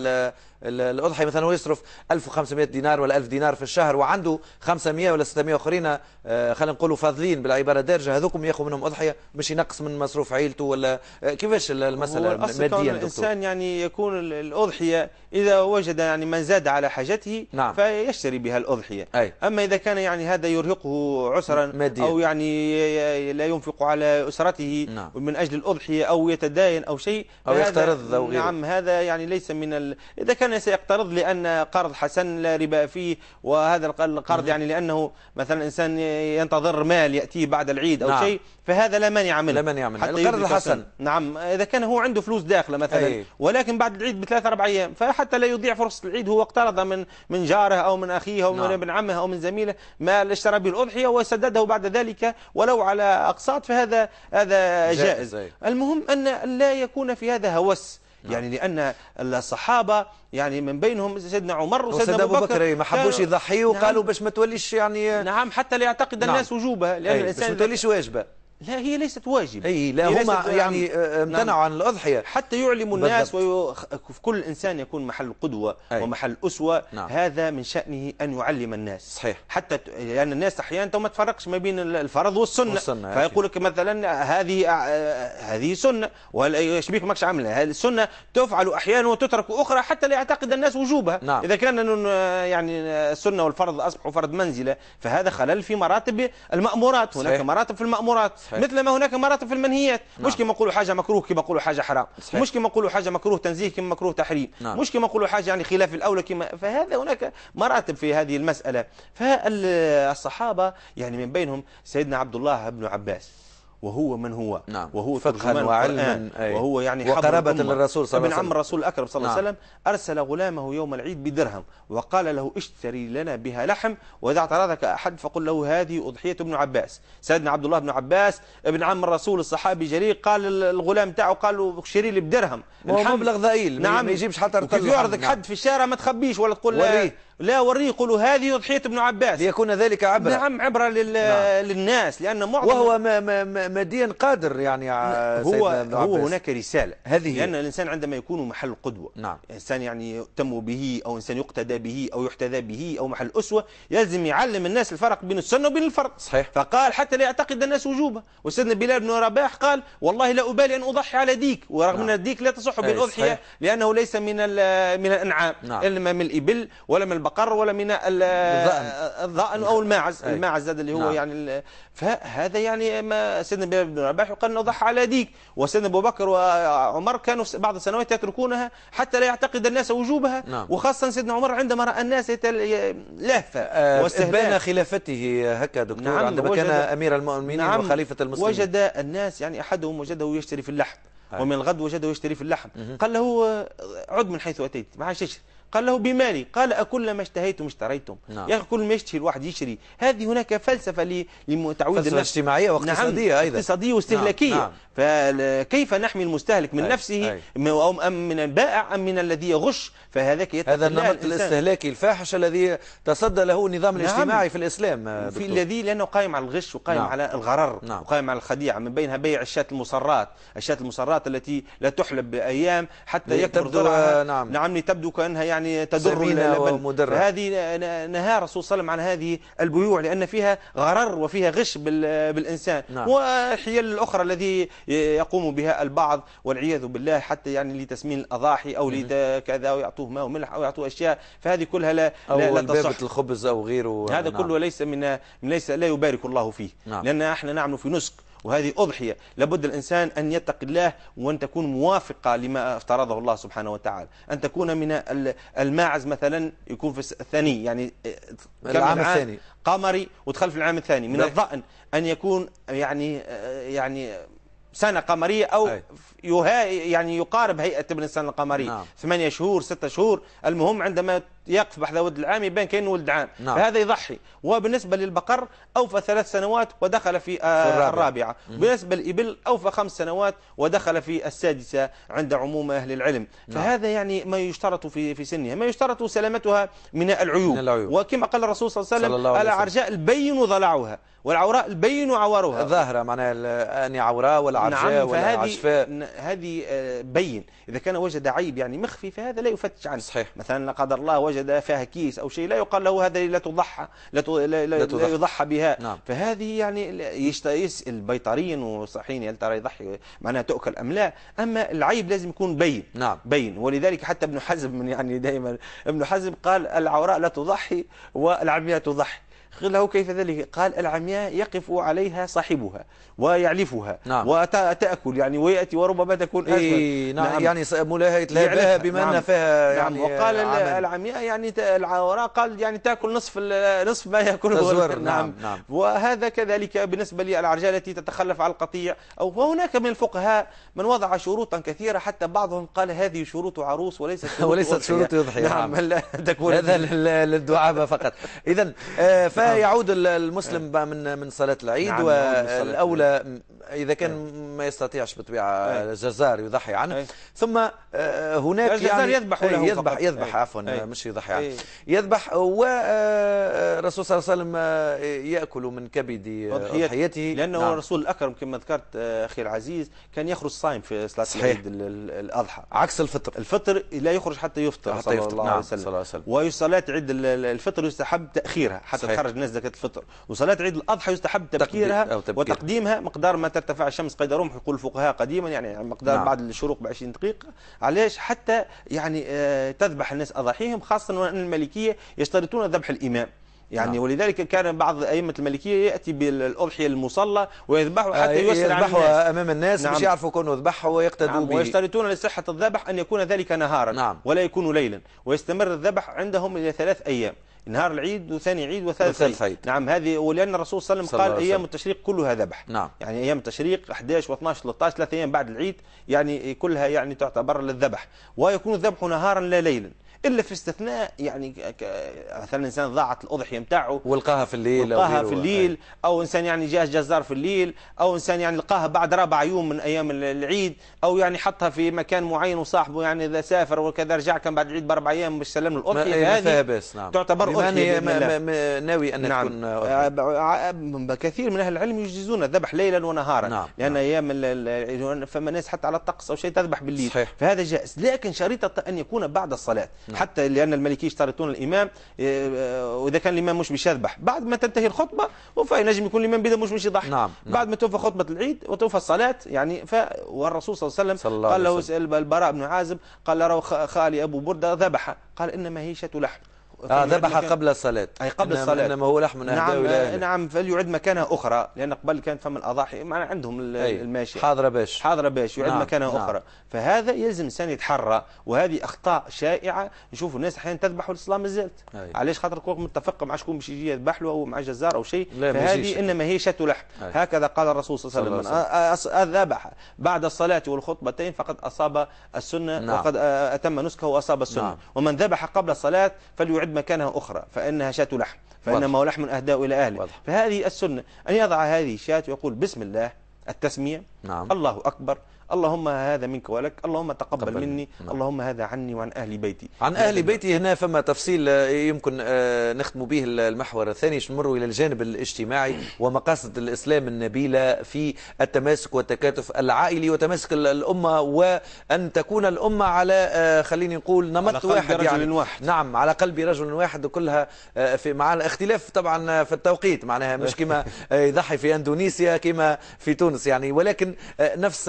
الاضحي مثلا هو يصرف 1500 دينار ولا 1000 دينار في الشهر وعنده 500 ولا 600 اخرين آه، خلينا نقولوا فاضلين بالعباره الدارجه هذوكم ياخذوا منهم اضحيه باش ينقص من مصروف عيلته ولا آه، كيفاش المساله ماديا دكتور الانسان يعني يكون الاضحيه اذا وجد يعني من زاد على حاجته نعم. فيشتري بها الاضحيه أي. اما اذا كان يعني هذا يرهقه عسرا ماديا. او يعني لا ينفق على اسرته نعم. من اجل الاضحيه او يتداين او شيء او يقترض نعم هذا يعني ليس من ال... اذا كان كان سيقترض لأن قرض حسن لا ربا فيه وهذا القرض يعني لأنه مثلا إنسان ينتظر مال يأتيه بعد العيد أو نعم. شيء فهذا لا مانع منه لا مانع منه القرض الحسن نعم إذا كان هو عنده فلوس داخله مثلا أي. ولكن بعد العيد بثلاث أربع أيام فحتى لا يضيع فرصة العيد هو اقترض من من جاره أو من أخيه أو نعم. من ابن عمه أو من زميله مال اشترى به الأضحية وسدده بعد ذلك ولو على أقساط فهذا هذا جائز, جائز. المهم أن لا يكون في هذا هوس نعم. يعني لأن الصحابة يعني من بينهم سيدنا عمر وسيدنا أبو بكر إيه، ما حبوش يضحيوا وقالوا نعم. باش ما توليش يعني نعم حتى ليعتقد الناس نعم. وجوبها لأن الإنسان ما توليش واجبة لا هي ليست واجب اي لا هم يعني آه، آه، نعم. امتنعوا عن الاضحيه حتى يعلموا الناس وكل انسان يكون محل قدوه أي. ومحل اسوه نعم. هذا من شانه ان يعلم الناس صحيح حتى لان يعني الناس احيانا ما تفرقش ما بين الفرض والسنه, والسنة فيقول لك مثلا هذه آه، هذه سنه وشبيك ماكش عاملها السنه تفعل احيانا وتترك اخرى حتى لا يعتقد الناس وجوبها نعم. اذا كان يعني السنه والفرض اصبحوا فرض منزله فهذا خلل في مراتب المامورات هناك صحيح. مراتب في المامورات صحيح. مثل ما هناك مراتب في المنهيات نعم. مش كما نقولوا حاجه مكروه كما نقولوا حاجه حرام صحيح. مش كما نقولوا حاجه مكروه تنزيه كما مكروه تحريم نعم. مش كما نقولوا حاجه يعني خلاف الاولى كما فهذا هناك مراتب في هذه المساله فالصحابه يعني من بينهم سيدنا عبد الله بن عباس وهو من هو نعم. وهو فقها وعلما وهو يعني وقرابة للرسول صلى الله عليه وسلم ابن عم الرسول الأكرم صلى الله عليه نعم. وسلم أرسل غلامه يوم العيد بدرهم وقال له اشتري لنا بها لحم وإذا اعترضك أحد فقل له هذه أضحية ابن عباس سيدنا عبد الله بن عباس ابن عم الرسول الصحابي جليل قال الغلام تاعه قال له اشتري لي بدرهم وهو مبلغ ضئيل نعم ما يجيبش حتى يعرضك نعم. حد في الشارع ما تخبيش ولا تقول وريه لا وريه يقولوا هذه أضحية ابن عباس ليكون ذلك عبرة نعم عبرة لل... نعم. للناس لأن معظم وهو ما ما ماديا قادر يعني هو ابن عباس. هو هناك رسالة هذه لأن الإنسان عندما يكون محل قدوة نعم. إنسان يعني تم به أو إنسان يقتدى به أو يحتذى به أو محل أسوة يلزم يعلم الناس الفرق بين السنة وبين الفرق صحيح. فقال حتى لا يعتقد الناس وجوبه وسيدنا بلال بن رباح قال والله لا أبالي أن أضحي على ديك ورغم نعم. أن الديك لا تصح بالأضحية لأنه ليس من من الأنعام نعم. إنما من الإبل ولا من البقر ولا من الظأن أو الماعز أي. الماعز هذا اللي هو نعم. يعني فهذا يعني ما سيدنا بن رباح قال أنه ضحى على ديك وسيدنا أبو بكر وعمر كانوا بعض السنوات يتركونها حتى لا يعتقد الناس وجوبها نعم. وخاصة سيدنا عمر عندما رأى الناس لهفة آه، واستهبال خلافته هكا دكتور نعم عندما كان أمير المؤمنين نعم وخليفة المسلمين وجد الناس يعني أحدهم وجده يشتري في اللحم ومن الغد وجده يشتري في اللحم قال له آه، عد من حيث أتيت ما عادش تشتري قال له بمالي قال أكل ما اشتهيتم اشتريتم نعم. يا أخي كل ما يشتهي الواحد يشري هذه هناك فلسفة لتعويض النفس اجتماعية نعم. واقتصادية نعم. أيضا اقتصادية نعم. واستهلاكية نعم. فكيف نحمي المستهلك من أي. نفسه أي. أم من البائع أم من الذي يغش فهذاك هذا النمط الاستهلاكي الفاحش الذي تصدى له النظام نعم. الاجتماعي في الإسلام آه، في الذي لأنه قائم على الغش وقائم نعم. على الغرر نعم. وقائم على الخديعة من بينها بيع الشات المصرات الشات المصرات التي لا تحلب بأيام حتى يكبر آه، نعم. نعم تبدو كأنها يعني يعني تدر المدرة هذه نهى الرسول صلى الله عليه وسلم عن هذه البيوع لأن فيها غرر وفيها غش بالإنسان نعم. والحيل الأخرى الذي يقوم بها البعض والعياذ بالله حتى يعني لتسمين الأضاحي أو كذا ويعطوه ماء وملح أو يعطوه أشياء فهذه كلها لا, أو لا, لا تصح الخبز أو غيره هذا نعم. كله ليس من ليس لا يبارك الله فيه نعم. لأن احنا نعمل في نسك وهذه أضحية لابد الإنسان أن يتقي الله وأن تكون موافقة لما افترضه الله سبحانه وتعالى أن تكون من الماعز مثلا يكون في الثاني يعني آه، العام الثاني قمري ودخل في العام الثاني من نعم. الظأن أن يكون يعني آه، يعني سنة قمرية أو أي. يها يعني يقارب هيئه ابن السنه القمري نعم. ثمانيه شهور سته شهور المهم عندما يقف بحذا ولد العام يبان كانه ولد عام نعم. فهذا يضحي وبالنسبه للبقر اوفى ثلاث سنوات ودخل في, آه، في الرابعه, الرابعة. بالنسبه للابل اوفى خمس سنوات ودخل في السادسه عند عموم اهل العلم نعم. فهذا يعني ما يشترط في في سنها ما يشترط سلامتها من العيوب, من العيوب. وكما قال الرسول صلى الله عليه وسلم الله البين ضلعها والعوراء البين عورها ظاهره معناها اني عوراء والعرجاء نعم والعشفاء هذه آه، بين إذا كان وجد عيب يعني مخفي فهذا لا يفتش عنه صحيح. مثلا لا قدر الله وجد فيها كيس أو شيء لا يقال له هذا لا تضحى لا, لا, لا, لا يضحى بها نعم. فهذه يعني يشتئس البيطريين والصحيين هل ترى يضحي معناها تؤكل أم لا أما العيب لازم يكون بين نعم. بين ولذلك حتى ابن حزم يعني دائما ابن حزم قال العوراء لا تضحي والعمياء تضحي له كيف ذلك قال العمياء يقف عليها صاحبها ويعلفها نعم. وتأكل يعني ويأتي وربما تكون أجمل إيه، نعم, نعم يعني ملاهية لها بما أن نعم فيها نعم. يعني نعم وقال العمياء يعني العوراء قال يعني تأكل نصف نصف ما يأكله نعم, نعم نعم وهذا كذلك بالنسبة للعرجاء التي تتخلف على القطيع أو وهناك من الفقهاء من وضع شروطا كثيرة حتى بعضهم قال هذه شروط عروس وليست شروط وليست شروط يضحي نعم, نعم. لا تكون هذا للدعابة فقط إذا آه، فيعود آه. المسلم آه. بقى من من صلاة العيد نعم والأولى إذا كان أه. ما يستطيعش بطبيعة أه. الجزار يضحي عنه أه. ثم آه، هناك الجزار يعني يذبح له يذبح فقط. يذبح عفوا مش يضحي عنه يذبح والرسول صلى الله عليه وسلم يأكل من كبد أضحيته لأنه نعم. الرسول الأكرم كما ذكرت أخي العزيز كان يخرج صائم في صلاة العيد الأضحى عكس الفطر الفطر لا يخرج حتى يفطر حتى صلى يفطر. نعم، الله عليه وسلم وصلاة عيد الفطر يستحب تأخيرها حتى تخرج خرج الناس زكاة الفطر وصلاة عيد الأضحى يستحب تبكيرها تبكير. وتقديمها مقدار ما ترتفع الشمس قيد رمح يقول الفقهاء قديما يعني مقدار نعم. بعد الشروق ب 20 دقيقة علاش حتى يعني آه، تذبح الناس أضاحيهم خاصة وأن الملكية يشترطون ذبح الإمام يعني نعم. ولذلك كان بعض أئمة الملكية يأتي بالأضحية المصلى ويذبحوا حتى آه، يسر الناس الناس أمام الناس نعم. مش يعرفوا كونه ذبحه ويقتدوا نعم. به ويشترطون لصحة الذبح أن يكون ذلك نهارا نعم. ولا يكون ليلا ويستمر الذبح عندهم إلى ثلاث أيام نهار العيد وثاني عيد وثالث عيد. عيد نعم هذه ولأن الرسول صلى الله عليه وسلم قال أيام التشريق كلها ذبح نعم. يعني أيام التشريق 11 و12 13 ثلاث أيام بعد العيد يعني كلها يعني تعتبر للذبح ويكون الذبح نهارا لا ليلا الا في استثناء يعني مثلا انسان ضاعت الاضحيه نتاعه ولقاها في الليل ولقاها في الليل او انسان يعني جاه جزار في الليل او انسان يعني لقاها بعد رابع يوم من ايام العيد او يعني حطها في مكان معين وصاحبه يعني اذا سافر وكذا رجع كان بعد العيد باربع ايام مش سلم له الاضحيه إيه، هذه بس نعم تعتبر اضحيه ناوي ان نعم. تكون أضحية. آه، آه، كثير من اهل العلم يجيزون الذبح ليلا ونهارا نعم. لان نعم. ايام فما ناس حتى على الطقس او شيء تذبح بالليل صحيح. فهذا جائز لكن شريطه ان يكون بعد الصلاه نعم. حتى لأن المالكية يشترطون الإمام إيه، إيه، وإذا كان الإمام مش باش يذبح بعد ما تنتهي الخطبة ينجم يكون الإمام بدا مش باش يضحي نعم،, نعم. بعد ما توفى خطبة العيد وتوفى الصلاة يعني ف والرسول صلى الله عليه وسلم قال له البراء بن عازب قال له خالي أبو بردة ذبح قال إنما هي شت لحم اه ذبح قبل الصلاه اي قبل الصلاه انما هو لحم نعم لا آه، نعم فليعد مكانها اخرى لان قبل كان فم الاضاحي معنا عندهم الماشي حاضره باش حاضره باش يعد نعم. مكانها نعم. اخرى فهذا يلزم الانسان يتحرى وهذه اخطاء شائعه نشوفوا الناس احيانا تذبح والصلاه مازالت علاش خاطر متفق مع شكون باش يجي يذبح له او مع جزار او شيء فهذه انما هي شت لحم هكذا قال الرسول صلى الله عليه وسلم ذبح بعد الصلاه والخطبتين فقد اصاب السنه نعم. وقد آه، اتم نسكه واصاب السنه نعم. ومن ذبح قبل الصلاه فليعد اللحم مكانها أخرى فإنها شات لحم فإنما هو لحم أهداء إلى أهله واضح. فهذه السنة أن يضع هذه الشات ويقول بسم الله التسمية نعم. الله أكبر اللهم هذا منك ولك اللهم تقبل, تقبل. مني نعم. اللهم هذا عني وعن أهل بيتي عن أهل بيتي هنا فما تفصيل آه، يمكن آه، نختم به المحور الثاني نمر إلى الجانب الاجتماعي ومقاصد الإسلام النبيلة في التماسك والتكاتف العائلي وتماسك الأمة وأن تكون الأمة على آه، خليني نقول نمط واحد رجل يعني واحد. نعم على قلب رجل واحد كلها في مع الاختلاف طبعا في التوقيت معناها مش كما يضحي في اندونيسيا كما في تونس يعني ولكن نفس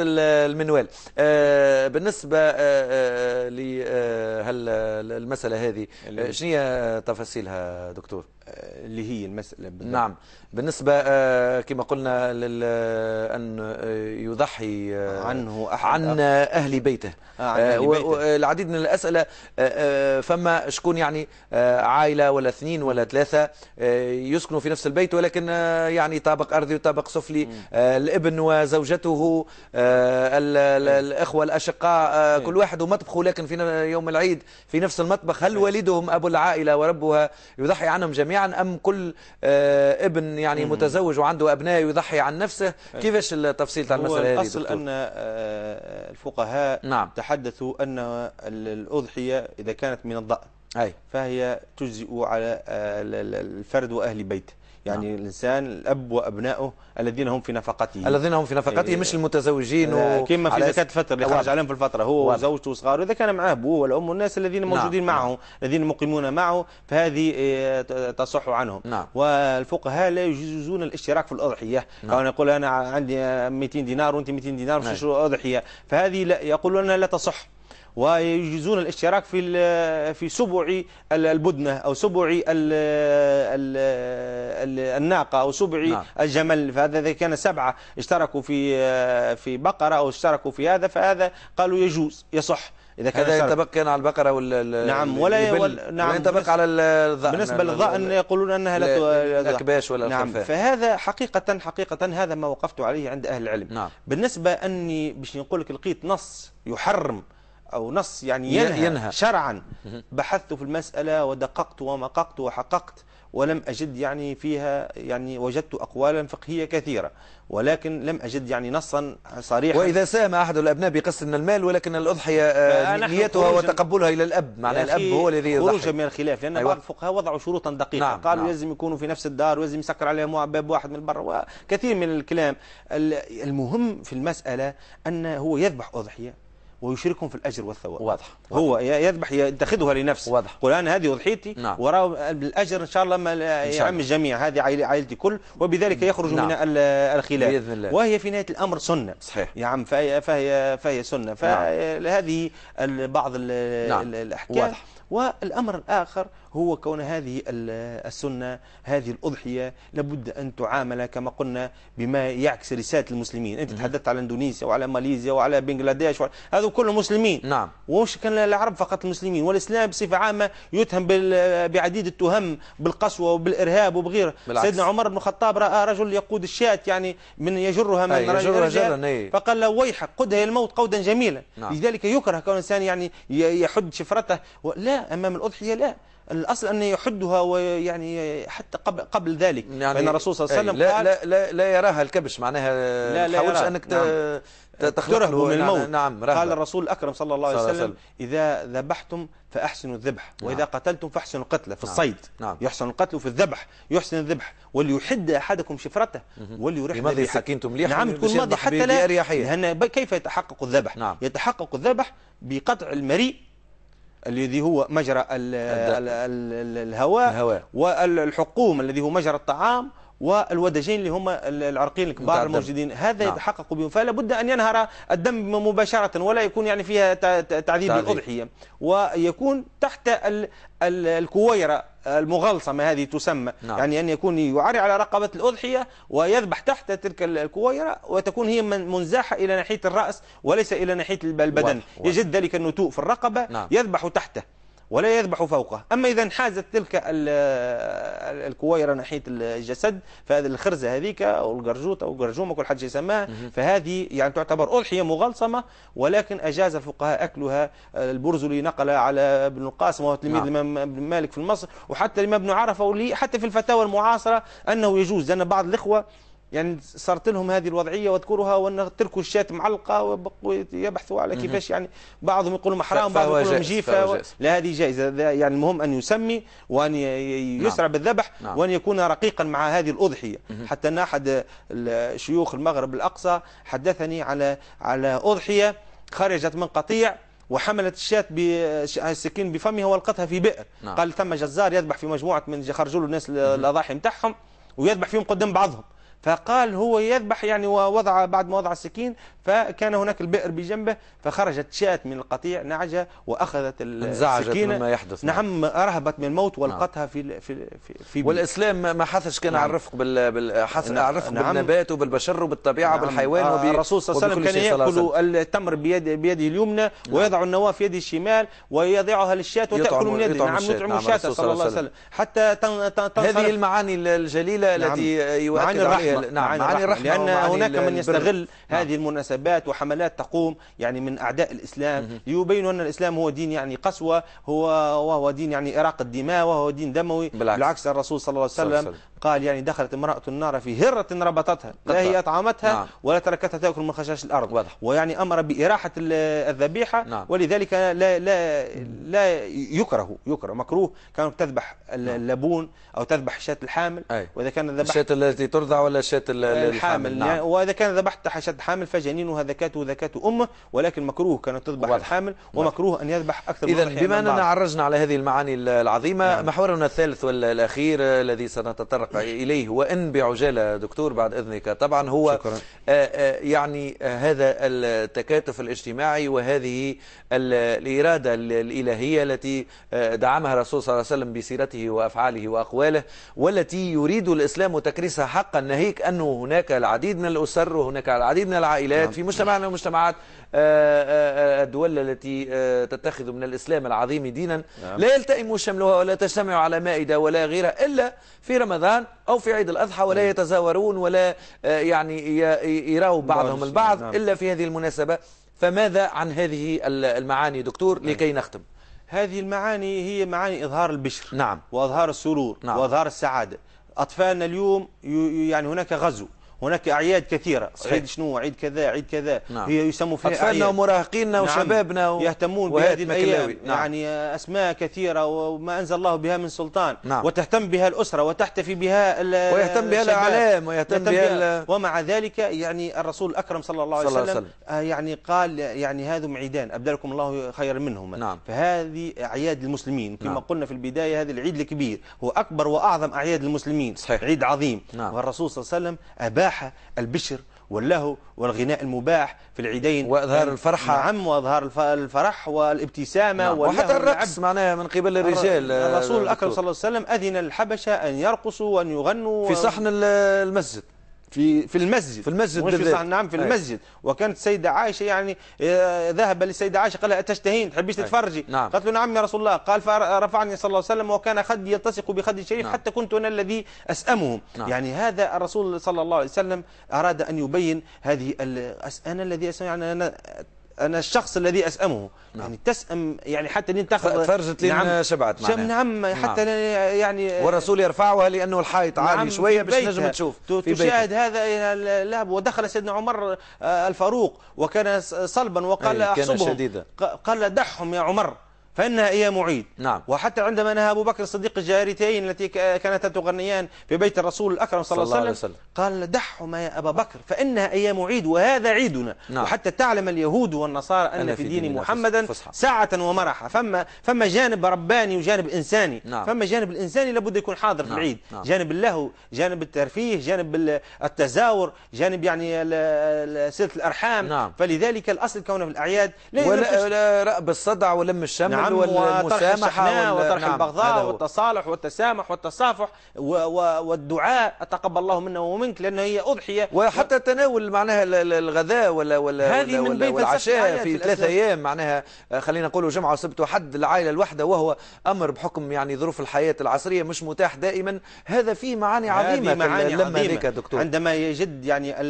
المنوال آه، بالنسبة آه، آه، لهالمساله هذه شنو تفاصيلها دكتور اللي هي المسألة بالضبط. نعم بالنسبة آه، كما قلنا آه، أن آه، يضحي عنه أحد عن أهل بيته عن أهل بيته. العديد من الأسئلة فما شكون يعني عائلة ولا اثنين ولا ثلاثة يسكنوا في نفس البيت ولكن يعني طابق أرضي وطابق سفلي الابن وزوجته إيه. الأخوة الأشقاء إيه. كل واحد ومطبخه لكن في يوم العيد في نفس المطبخ هل إيه. والدهم أبو العائلة وربها يضحي عنهم جميعا جميعا أم كل آه، ابن يعني متزوج وعنده أبناء يضحي عن نفسه إيه. كيفاش التفصيل تاع المسألة هذه الأصل أن آه، الفقهاء نعم. تحدثوا أن الأضحية إذا كانت من الضأن أي. فهي تجزئ على آه، الفرد وأهل بيته يعني نعم. الإنسان الأب وأبنائه الذين هم في نفقته الذين هم في نفقته إيه مش المتزوجين آه، و... كما في زكاة الفطر اللي خرج عليهم في الفترة هو وزوجته وصغاره إذا كان معه أبوه والأم والناس الذين نعم، موجودين نعم. معه نعم. الذين مقيمون معه فهذه آه، تصح عنهم نعم. والفقهاء لا يجوزون الاشتراك في الأضحية نعم. كان يقول أنا عندي 200 دينار وأنت 200 دينار مش نعم. أضحية فهذه لا يقولون أنها لا تصح ويجيزون الاشتراك في في سبع البدنة أو سبع ال ال الناقة أو سبع نعم. الجمل فهذا إذا كان سبعة اشتركوا في في بقرة أو اشتركوا في هذا فهذا قالوا يجوز يصح اذا كان هذا يتبقى على البقره وال نعم،, نعم ولا وال... نعم يتبقى على الظأن بالنسبه للظأن يقولون انها لا الاكباش ولا نعم الخلفاء. فهذا حقيقه حقيقه هذا ما وقفت عليه عند اهل العلم نعم. بالنسبه اني باش نقول لك لقيت نص يحرم أو نص يعني ينهى, ينهى. شرعا بحثت في المسألة ودققت ومققت وحققت ولم أجد يعني فيها يعني وجدت أقوالا فقهية كثيرة ولكن لم أجد يعني نصا صريحا وإذا ساهم أحد الأبناء بقسم المال ولكن الأضحية آه، نيتها وتقبلها إلى الأب معنى الأب هو الذي يضحي خروجا من الخلاف لأن أيوة. بعض الفقهاء وضعوا شروطا دقيقة نعم. قالوا نعم. لازم يكونوا في نفس الدار ولازم يسكر عليهم باب واحد من البر وكثير من الكلام المهم في المسألة أن هو يذبح أضحية ويشركهم في الأجر والثواب واضح, واضح. هو يذبح يتخذها لنفسه واضح قل أنا هذه أضحيتي نعم. وراء الأجر إن شاء الله ما يعم الجميع هذه عائلتي كل وبذلك نعم. يخرج نعم. من الخلاف بإذن الله. وهي في نهاية الأمر سنة صحيح يا عم فهي, فهي, فهي سنة نعم. فهذه نعم. بعض نعم. الأحكام واضح. والأمر الآخر هو كون هذه السنة هذه الأضحية لابد أن تعامل كما قلنا بما يعكس رسالة المسلمين أنت تحدثت على إندونيسيا وعلى ماليزيا وعلى بنغلاديش وعلى... هذا كل مسلمين نعم ومش كان العرب فقط المسلمين والإسلام بصفة عامة يتهم بال... بعديد التهم بالقسوة وبالإرهاب وبغيره بالعكس. سيدنا عمر بن الخطاب رأى رجل يقود الشاة يعني من يجرها من رجل فقال له ويحك قدها الموت قودا جميلا نعم. لذلك يكره كون الإنسان يعني يحد شفرته لا أمام الأضحية لا الأصل أن يحدها ويعني حتى قبل قبل ذلك يعني فإن الرسول صلى الله عليه وسلم لا قال لا لا, لا يراها الكبش معناها لا لا تحاولش أنك نعم ترهبوا من نعم، الموت نعم قال الرسول الأكرم صلى الله عليه وسلم, وسلم إذا ذبحتم فأحسنوا الذبح نعم وإذا قتلتم فأحسنوا القتل في نعم الصيد نعم يحسن القتل في الذبح يحسن الذبح وليحد أحدكم شفرته وليريح لماذا سكنتم مليح نعم تكون ماضي حتى لا كيف يتحقق الذبح نعم يتحقق الذبح بقطع المريء الذي هو مجرى الهواء, الهواء والحقوم الذي هو مجرى الطعام والودجين اللي هما العرقين الكبار الموجودين هذا نعم. يتحقق بهم فلا بد ان ينهر الدم مباشره ولا يكون يعني فيها تعذيب الاضحيه ويكون تحت الكويره المغلصمة هذه تسمى نعم. يعني أن يكون يعري على رقبة الأضحية ويذبح تحت تلك الكويرة وتكون هي منزاحة إلى ناحية الرأس وليس إلى ناحية البدن واضح. واضح. يجد ذلك النتوء في الرقبة نعم. يذبح تحته ولا يذبح فوقه أما إذا حازت تلك الكويرة ناحية الجسد فهذه الخرزة هذيك أو القرجوت أو القرجومة كل حد يسماها فهذه يعني تعتبر أضحية مغلصمة ولكن أجاز الفقهاء أكلها البرزلي نقل على ابن القاسم وهو تلميذ نعم. الإمام ابن مالك في مصر وحتى الإمام ابن عرفة حتى في الفتاوى المعاصرة أنه يجوز لأن بعض الإخوة يعني صارت لهم هذه الوضعيه واذكرها وان تركوا الشات معلقه وبقوا يبحثوا على كيفاش يعني بعضهم يقولوا محرام بعضهم يقولوا جيفه لا هذه جائزه يعني المهم ان يسمي وان نعم. يسرع نعم. بالذبح نعم. وان يكون رقيقا مع هذه الاضحيه مه. حتى ان احد شيوخ المغرب الاقصى حدثني على على اضحيه خرجت من قطيع وحملت الشات بالسكين بفمها والقتها في بئر نعم. قال ثم جزار يذبح في مجموعه من خرجوا له الناس الاضاحي نتاعهم ويذبح فيهم قدام بعضهم فقال هو يذبح يعني ووضع بعد ما وضع السكين فكان هناك البئر بجنبه فخرجت شاة من القطيع نعجة وأخذت السكينة مما يحدث نعم. نعم أرهبت من الموت نعم. ولقتها في في في والإسلام ما حثش كان نعم. على الرفق بال حث نعم. على الرفق نعم. بالنبات وبالبشر وبالطبيعة نعم. وبالحيوان آه، وب... الرسول صلى الله عليه وسلم كان يأكل التمر بيد بيده اليمنى نعم. ويضع النواه في يده الشمال ويضعها للشاة وتأكل من يده نعم يطعم نعم، الشاة صلى الله عليه وسلم حتى تنصرف هذه المعاني الجليلة التي يؤكد عليها نعم عن, عن الرحمة لأن هناك من يستغل نعم. هذه المناسبات وحملات تقوم يعني من أعداء الإسلام ليبينوا أن الإسلام هو دين يعني قسوة هو وهو دين يعني إراق الدماء وهو دين دموي بالعكس, بالعكس الرسول صلى الله عليه وسلم قال يعني دخلت امرأة النار في هرة ربطتها لا هي أطعمتها نعم. ولا تركتها تأكل من خشاش الأرض واضح. ويعني أمر بإراحة الذبيحة نعم. ولذلك لا, لا, لا يكره يكره مكروه كانوا تذبح نعم. اللبون أو تذبح الشاة الحامل أي. وإذا كان ذبح الشاة التي ترضع ولا الشاة الحامل يعني نعم. وإذا كان ذبحت شاة حامل فجنينها ذكاته ذكاته أمه ولكن مكروه كانت تذبح واضح. الحامل ومكروه أن يذبح أكثر من إذا بما أننا عرجنا على هذه المعاني العظيمة نعم. محورنا الثالث والأخير الذي سنتطرق إليه وإن بعجالة دكتور بعد إذنك طبعا هو شكرا. آه، آه، يعني آه، هذا التكاتف الاجتماعي وهذه الإرادة الإلهية التي دعمها الرسول صلى الله عليه وسلم بسيرته وأفعاله وأقواله والتي يريد الإسلام تكريسها حقا ناهيك أنه هناك العديد من الأسر وهناك العديد من العائلات نعم. في مجتمعنا ومجتمعات الدول التي تتخذ من الإسلام العظيم دينا نعم. لا يلتئم شملها ولا تجتمع على مائدة ولا غيرها إلا في رمضان أو في عيد الأضحى ولا يتزاورون ولا آه، يعني يروا بعضهم البعض نعم. إلا في هذه المناسبة فماذا عن هذه المعاني دكتور نعم. لكي نختم هذه المعاني هي معاني إظهار البشر نعم وأظهار السرور نعم. وأظهار السعادة أطفالنا اليوم يعني هناك غزو هناك اعياد كثيره صحيح. عيد شنو عيد كذا عيد كذا نعم. هي يسموا فيها اطفالنا ومراهقيننا نعم. وشبابنا و... يهتمون بهذه الايام نعم. يعني اسماء كثيره وما انزل الله بها من سلطان نعم. وتهتم بها الاسره وتحتفي بها ويهتم بها الاعلام ويهتم, بها, بها ال... ومع ذلك يعني الرسول الاكرم صلى الله عليه وسلم, وسلم. آه، يعني قال يعني هذم عيدان ابدلكم الله خيرا منهما نعم. فهذه اعياد المسلمين كما نعم. قلنا في البدايه هذا العيد الكبير هو اكبر واعظم اعياد المسلمين صحيح. عيد عظيم نعم. والرسول صلى الله عليه وسلم اباح الفلاحة البشر واللهو والغناء المباح في العيدين واظهار نعم. الفرحه نعم واظهار الفرح والابتسامه نعم. وحتى الرقص معناها من قبل الرجال الرسول الاكرم صلى الله عليه وسلم اذن الحبشه ان يرقصوا وان يغنوا في صحن المسجد في في المسجد في المسجد مش في نعم في المسجد أي. وكانت السيده عائشه يعني آه، ذهب للسيده عائشه قال لها تشتهين تحبيش تتفرجي نعم. قالت له نعم يا رسول الله قال فرفعني صلى الله عليه وسلم وكان خدي يلتصق بخدي الشريف نعم. حتى كنت انا الذي اسامه نعم. يعني هذا الرسول صلى الله عليه وسلم اراد ان يبين هذه انا الذي اسامه يعني انا انا الشخص الذي اسامه نعم. يعني تسام يعني حتى لين تاخذ فرجت لين نعم شبعت معناها نعم, نعم. حتى نعم. يعني والرسول يرفعها لانه الحائط نعم. عالي شويه باش نجم تشوف تشاهد هذا اللعب ودخل سيدنا عمر آه، الفاروق وكان صلبا وقال احسبهم قال دحهم يا عمر فإنها هي معيد نعم. وحتى عندما نهى أبو بكر الصديق الجاريتين التي كانتا تغنيان في بيت الرسول الأكرم صلى, صلى الله عليه وسلم قال دحهما يا أبا بكر فإنها أيام عيد وهذا عيدنا نعم. وحتى تعلم اليهود والنصارى أن في دين, محمدا سعة ومرحة فما, فما جانب رباني وجانب إنساني نعم. فما جانب الإنساني لابد يكون حاضر نعم. في العيد نعم. جانب اللهو جانب الترفيه جانب التزاور جانب يعني سلة الأرحام نعم. فلذلك الأصل كونه في الأعياد ولا رأب الصدع ولم الشمل نعم. العم والمسامحة وطرح نعم البغضاء والتصالح والتسامح والتصافح والدعاء أتقبل الله منا ومنك لأن هي أضحية وحتى تناول معناها الغذاء ولا ولا, هذه ولا, ولا والعشاء في ثلاثة أيام معناها آه، خلينا نقولوا جمعة وسبت وحد العائلة الوحدة وهو أمر بحكم يعني ظروف الحياة العصرية مش متاح دائما هذا فيه معاني عظيمة معاني لما ذيك دكتور عندما يجد يعني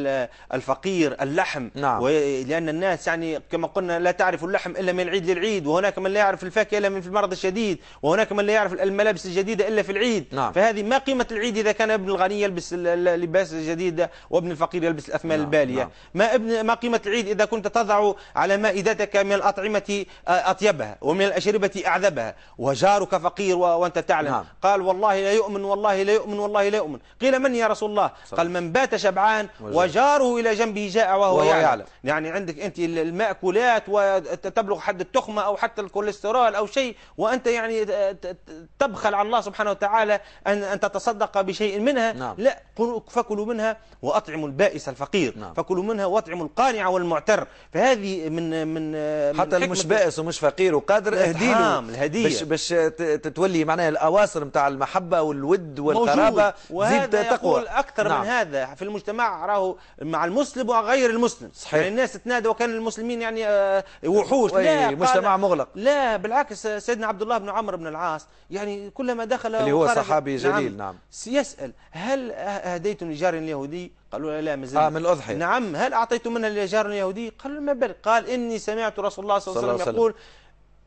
الفقير اللحم نعم. لأن الناس يعني كما قلنا لا تعرف اللحم إلا من العيد للعيد وهناك من لا يعرف في الفاكهة إلا من في المرض الشديد وهناك من لا يعرف الملابس الجديدة إلا في العيد نعم. فهذه ما قيمة العيد إذا كان ابن الغني يلبس اللباس الجديد وابن الفقير يلبس الأثمان نعم. البالية نعم. ما ابن ما قيمة العيد إذا كنت تضع على مائدتك من الأطعمة آه، أطيبها ومن الأشربة أعذبها وجارك فقير وأنت تعلم نعم. قال والله لا يؤمن والله لا يؤمن والله لا يؤمن قيل من يا رسول الله صح. قال من بات شبعان وجاره إلى جنبه جاء وهو, وهو يعلم. يعلم يعني عندك أنت المأكولات وتبلغ حد التخمة أو حتى الكوليسترول كوليسترول أو شيء وأنت يعني تبخل على الله سبحانه وتعالى أن أن تتصدق بشيء منها نعم. لا فكلوا منها وأطعموا البائس الفقير نعم. فكلوا منها وأطعموا القانع والمعتر فهذه من من حتى اللي مش بائس ومش فقير وقادر اهدي الهدية باش, باش تتولي معناها الأواصر نتاع المحبة والود والقرابة زيد تقوى أكثر نعم. من هذا في المجتمع راهو مع المسلم وغير المسلم صحيح. يعني الناس تنادى وكان المسلمين يعني آه، وحوش لا مجتمع مغلق لا بالعكس سيدنا عبد الله بن عمرو بن العاص يعني كلما دخل اللي هو صحابي نعم. جليل نعم, نعم يسأل هل هديتم لجار يهودي قالوا لا ما زلت آه من الأضحية نعم هل أعطيتم منها لجار يهودي قالوا ما بل قال إني سمعت رسول الله صلى الله عليه وسلم يقول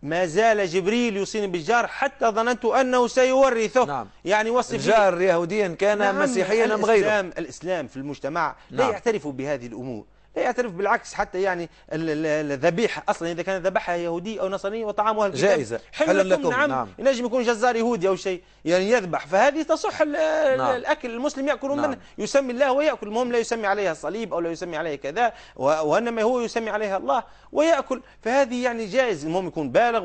ما زال جبريل يوصيني بالجار حتى ظننت أنه سيورثه نعم. يعني وصف جار يهوديا كان نعم مسيحيا أم غيره الإسلام في المجتمع نعم. لا يعترف بهذه الأمور يعترف بالعكس حتى يعني الذبيحه اصلا اذا كان ذبحها يهودي او نصراني وطعامها جائزه حل لكم نعم, نعم. ينجم يكون جزار يهودي او شيء يعني يذبح فهذه تصح نعم. الاكل المسلم ياكل نعم. منه يسمي الله وياكل المهم لا يسمي عليها الصليب او لا يسمي عليها كذا وانما هو يسمي عليها الله وياكل فهذه يعني جائز المهم يكون بالغ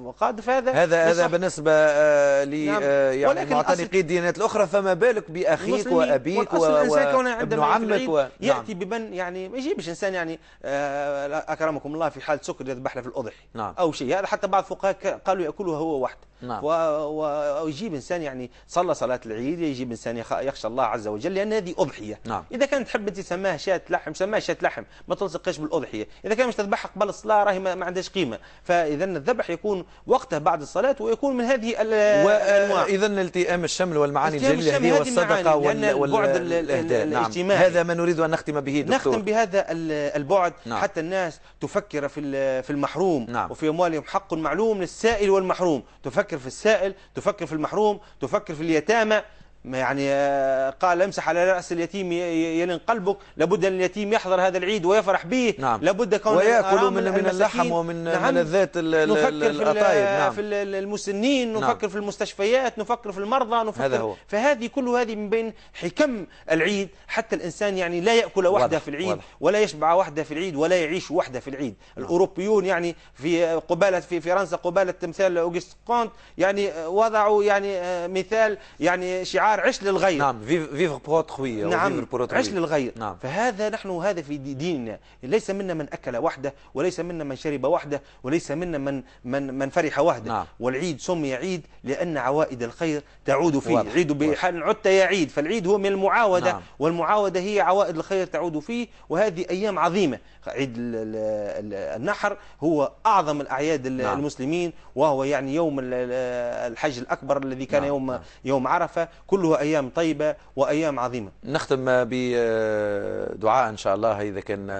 وقادر فهذا هذا هذا بالنسبه آه، ل نعم. آه، يعني معتنقي الديانات الاخرى فما بالك باخيك وابيك وابن عمك و... نعم. ياتي بمن يعني يعني ما يجيبش انسان يعني آه، اكرمكم الله في حاله سكر يذبح له في الاضحي نعم. او شيء هذا حتى بعض الفقهاء قالوا ياكله هو وحده نعم. ويجيب انسان يعني صلى صلاه العيد يجيب انسان يخشى الله عز وجل لان هذه اضحيه نعم. اذا كانت تحب انت تسماها شاة لحم سماها شاة لحم ما تلصقش بالاضحيه اذا كان مش تذبحها قبل الصلاه راهي ما عندهاش قيمه فاذا الذبح يكون وقته بعد الصلاه ويكون من هذه آه، الانواع اذا التئام الشمل والمعاني الجليله هذه والصدقه والبعد الاهداء نعم. هذا ما نريد ان نختم به دكتور نختم بهذا البعد نعم. حتى الناس تفكر في في المحروم نعم. وفي اموالهم حق معلوم للسائل والمحروم تفكر في السائل تفكر في المحروم تفكر في اليتامى يعني آه، قال امسح على رأس اليتيم يلين قلبك لابد أن اليتيم يحضر هذا العيد ويفرح به نعم. لابد كون ويأكل من, من اللحم ومن نعم. الذات الأطايب نعم. في المسنين نعم. نفكر نعم. في المستشفيات نفكر في المرضى نفكر هذا هو. فهذه كل هذه من بين حكم العيد حتى الإنسان يعني لا يأكل وحده في العيد واضح. ولا يشبع وحده في العيد ولا يعيش وحده في العيد نعم. الأوروبيون يعني في قبالة في فرنسا قبالة تمثال أوغست كونت يعني آه، وضعوا يعني آه، مثال يعني شعار الشعر عش للغير نعم فيف بور تخوي نعم عش للغير نعم فهذا نحن هذا في ديننا ليس منا من أكل وحده وليس منا من شرب وحده وليس منا من من من فرح وحده نعم. والعيد سمي عيد لأن عوائد الخير تعود فيه واضح. عيد بحال عدت يا عيد فالعيد هو من المعاودة نعم. والمعاودة هي عوائد الخير تعود فيه وهذه أيام عظيمة عيد النحر هو أعظم الأعياد نعم. المسلمين وهو يعني يوم الحج الأكبر الذي كان نعم. يوم نعم. يوم عرفة كلها أيام طيبة وأيام عظيمة نختم بدعاء إن شاء الله إذا كان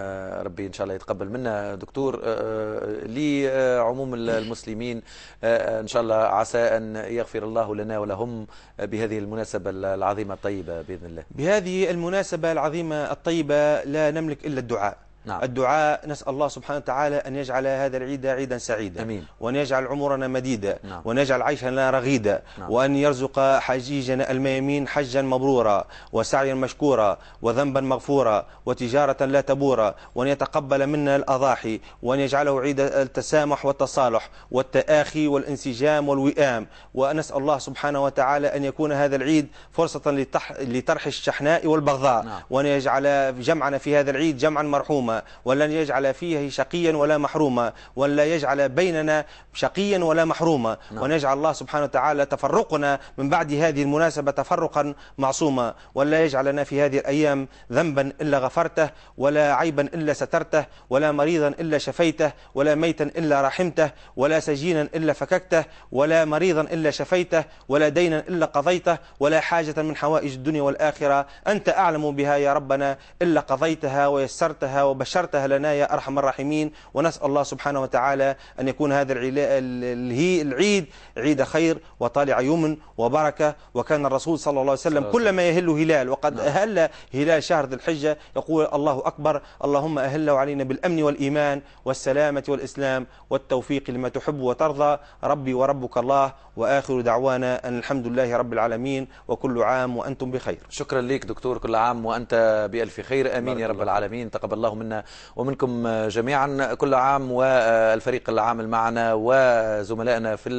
ربي إن شاء الله يتقبل منا دكتور آه، آه، لعموم المسلمين آه، إن شاء الله عسى أن يغفر الله لنا ولهم بهذه المناسبة العظيمة الطيبة بإذن الله بهذه المناسبة العظيمة الطيبة لا نملك إلا الدعاء نعم. الدعاء نسأل الله سبحانه وتعالى أن يجعل هذا العيد عيدا سعيدا أمين. وأن يجعل عمرنا مديدا نعم. وأن يجعل عيشنا رغيدا نعم. وأن يرزق حجيجنا الميمين حجا مبرورا وسعيا مشكورا وذنبا مغفورا وتجارة لا تبورا وأن يتقبل منا الأضاحي وأن يجعله عيد التسامح والتصالح والتآخي والانسجام والوئام ونسأل الله سبحانه وتعالى أن يكون هذا العيد فرصة لطرح الشحناء والبغضاء نعم. وأن يجعل جمعنا في هذا العيد جمعا مرحوما ولن يجعل فيه شقيا ولا محروما ولا يجعل بيننا شقيا ولا محروما نعم. ونجعل الله سبحانه وتعالى تفرقنا من بعد هذه المناسبة تفرقا معصوما ولا يجعلنا في هذه الأيام ذنبا إلا غفرته ولا عيبا إلا سترته ولا مريضا إلا شفيته ولا ميتا إلا رحمته ولا سجينا إلا فككته ولا مريضا إلا شفيته ولا دينا إلا قضيته ولا حاجة من حوائج الدنيا والآخرة أنت أعلم بها يا ربنا إلا قضيتها ويسرتها وبشرتها نشرتها لنا يا أرحم الراحمين ونسأل الله سبحانه وتعالى أن يكون هذا العيد عيد خير وطالع يمن وبركة وكان الرسول صلى الله عليه وسلم كلما يهل هلال وقد نعم. أهل هلال شهر ذي الحجة يقول الله أكبر اللهم أهله علينا بالأمن والإيمان والسلامة والإسلام والتوفيق لما تحب وترضى ربي وربك الله وآخر دعوانا أن الحمد لله رب العالمين وكل عام وأنتم بخير شكرا لك دكتور كل عام وأنت بألف خير أمين يا رب العالمين تقبل الله منا من ومنكم جميعا كل عام والفريق العامل معنا وزملائنا في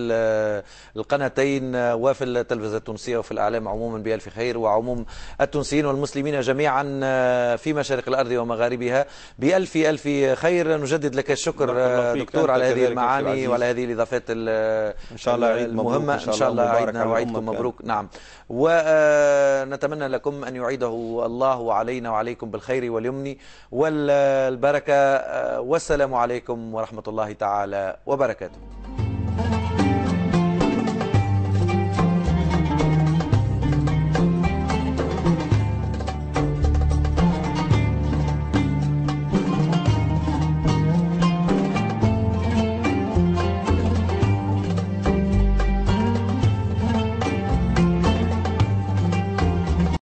القناتين وفي التلفزة التونسية وفي الأعلام عموما بألف خير وعموم التونسيين والمسلمين جميعا في مشارق الأرض ومغاربها بألف ألف خير نجدد لك الشكر دكتور على هذه المعاني وعلى هذه الإضافات إن شاء الله عيد المهمة إن شاء الله عيدنا وعيدكم مبروك نعم ونتمنى لكم أن يعيده الله علينا وعليكم بالخير واليمن وال البركة آه، والسلام عليكم ورحمة الله تعالى وبركاته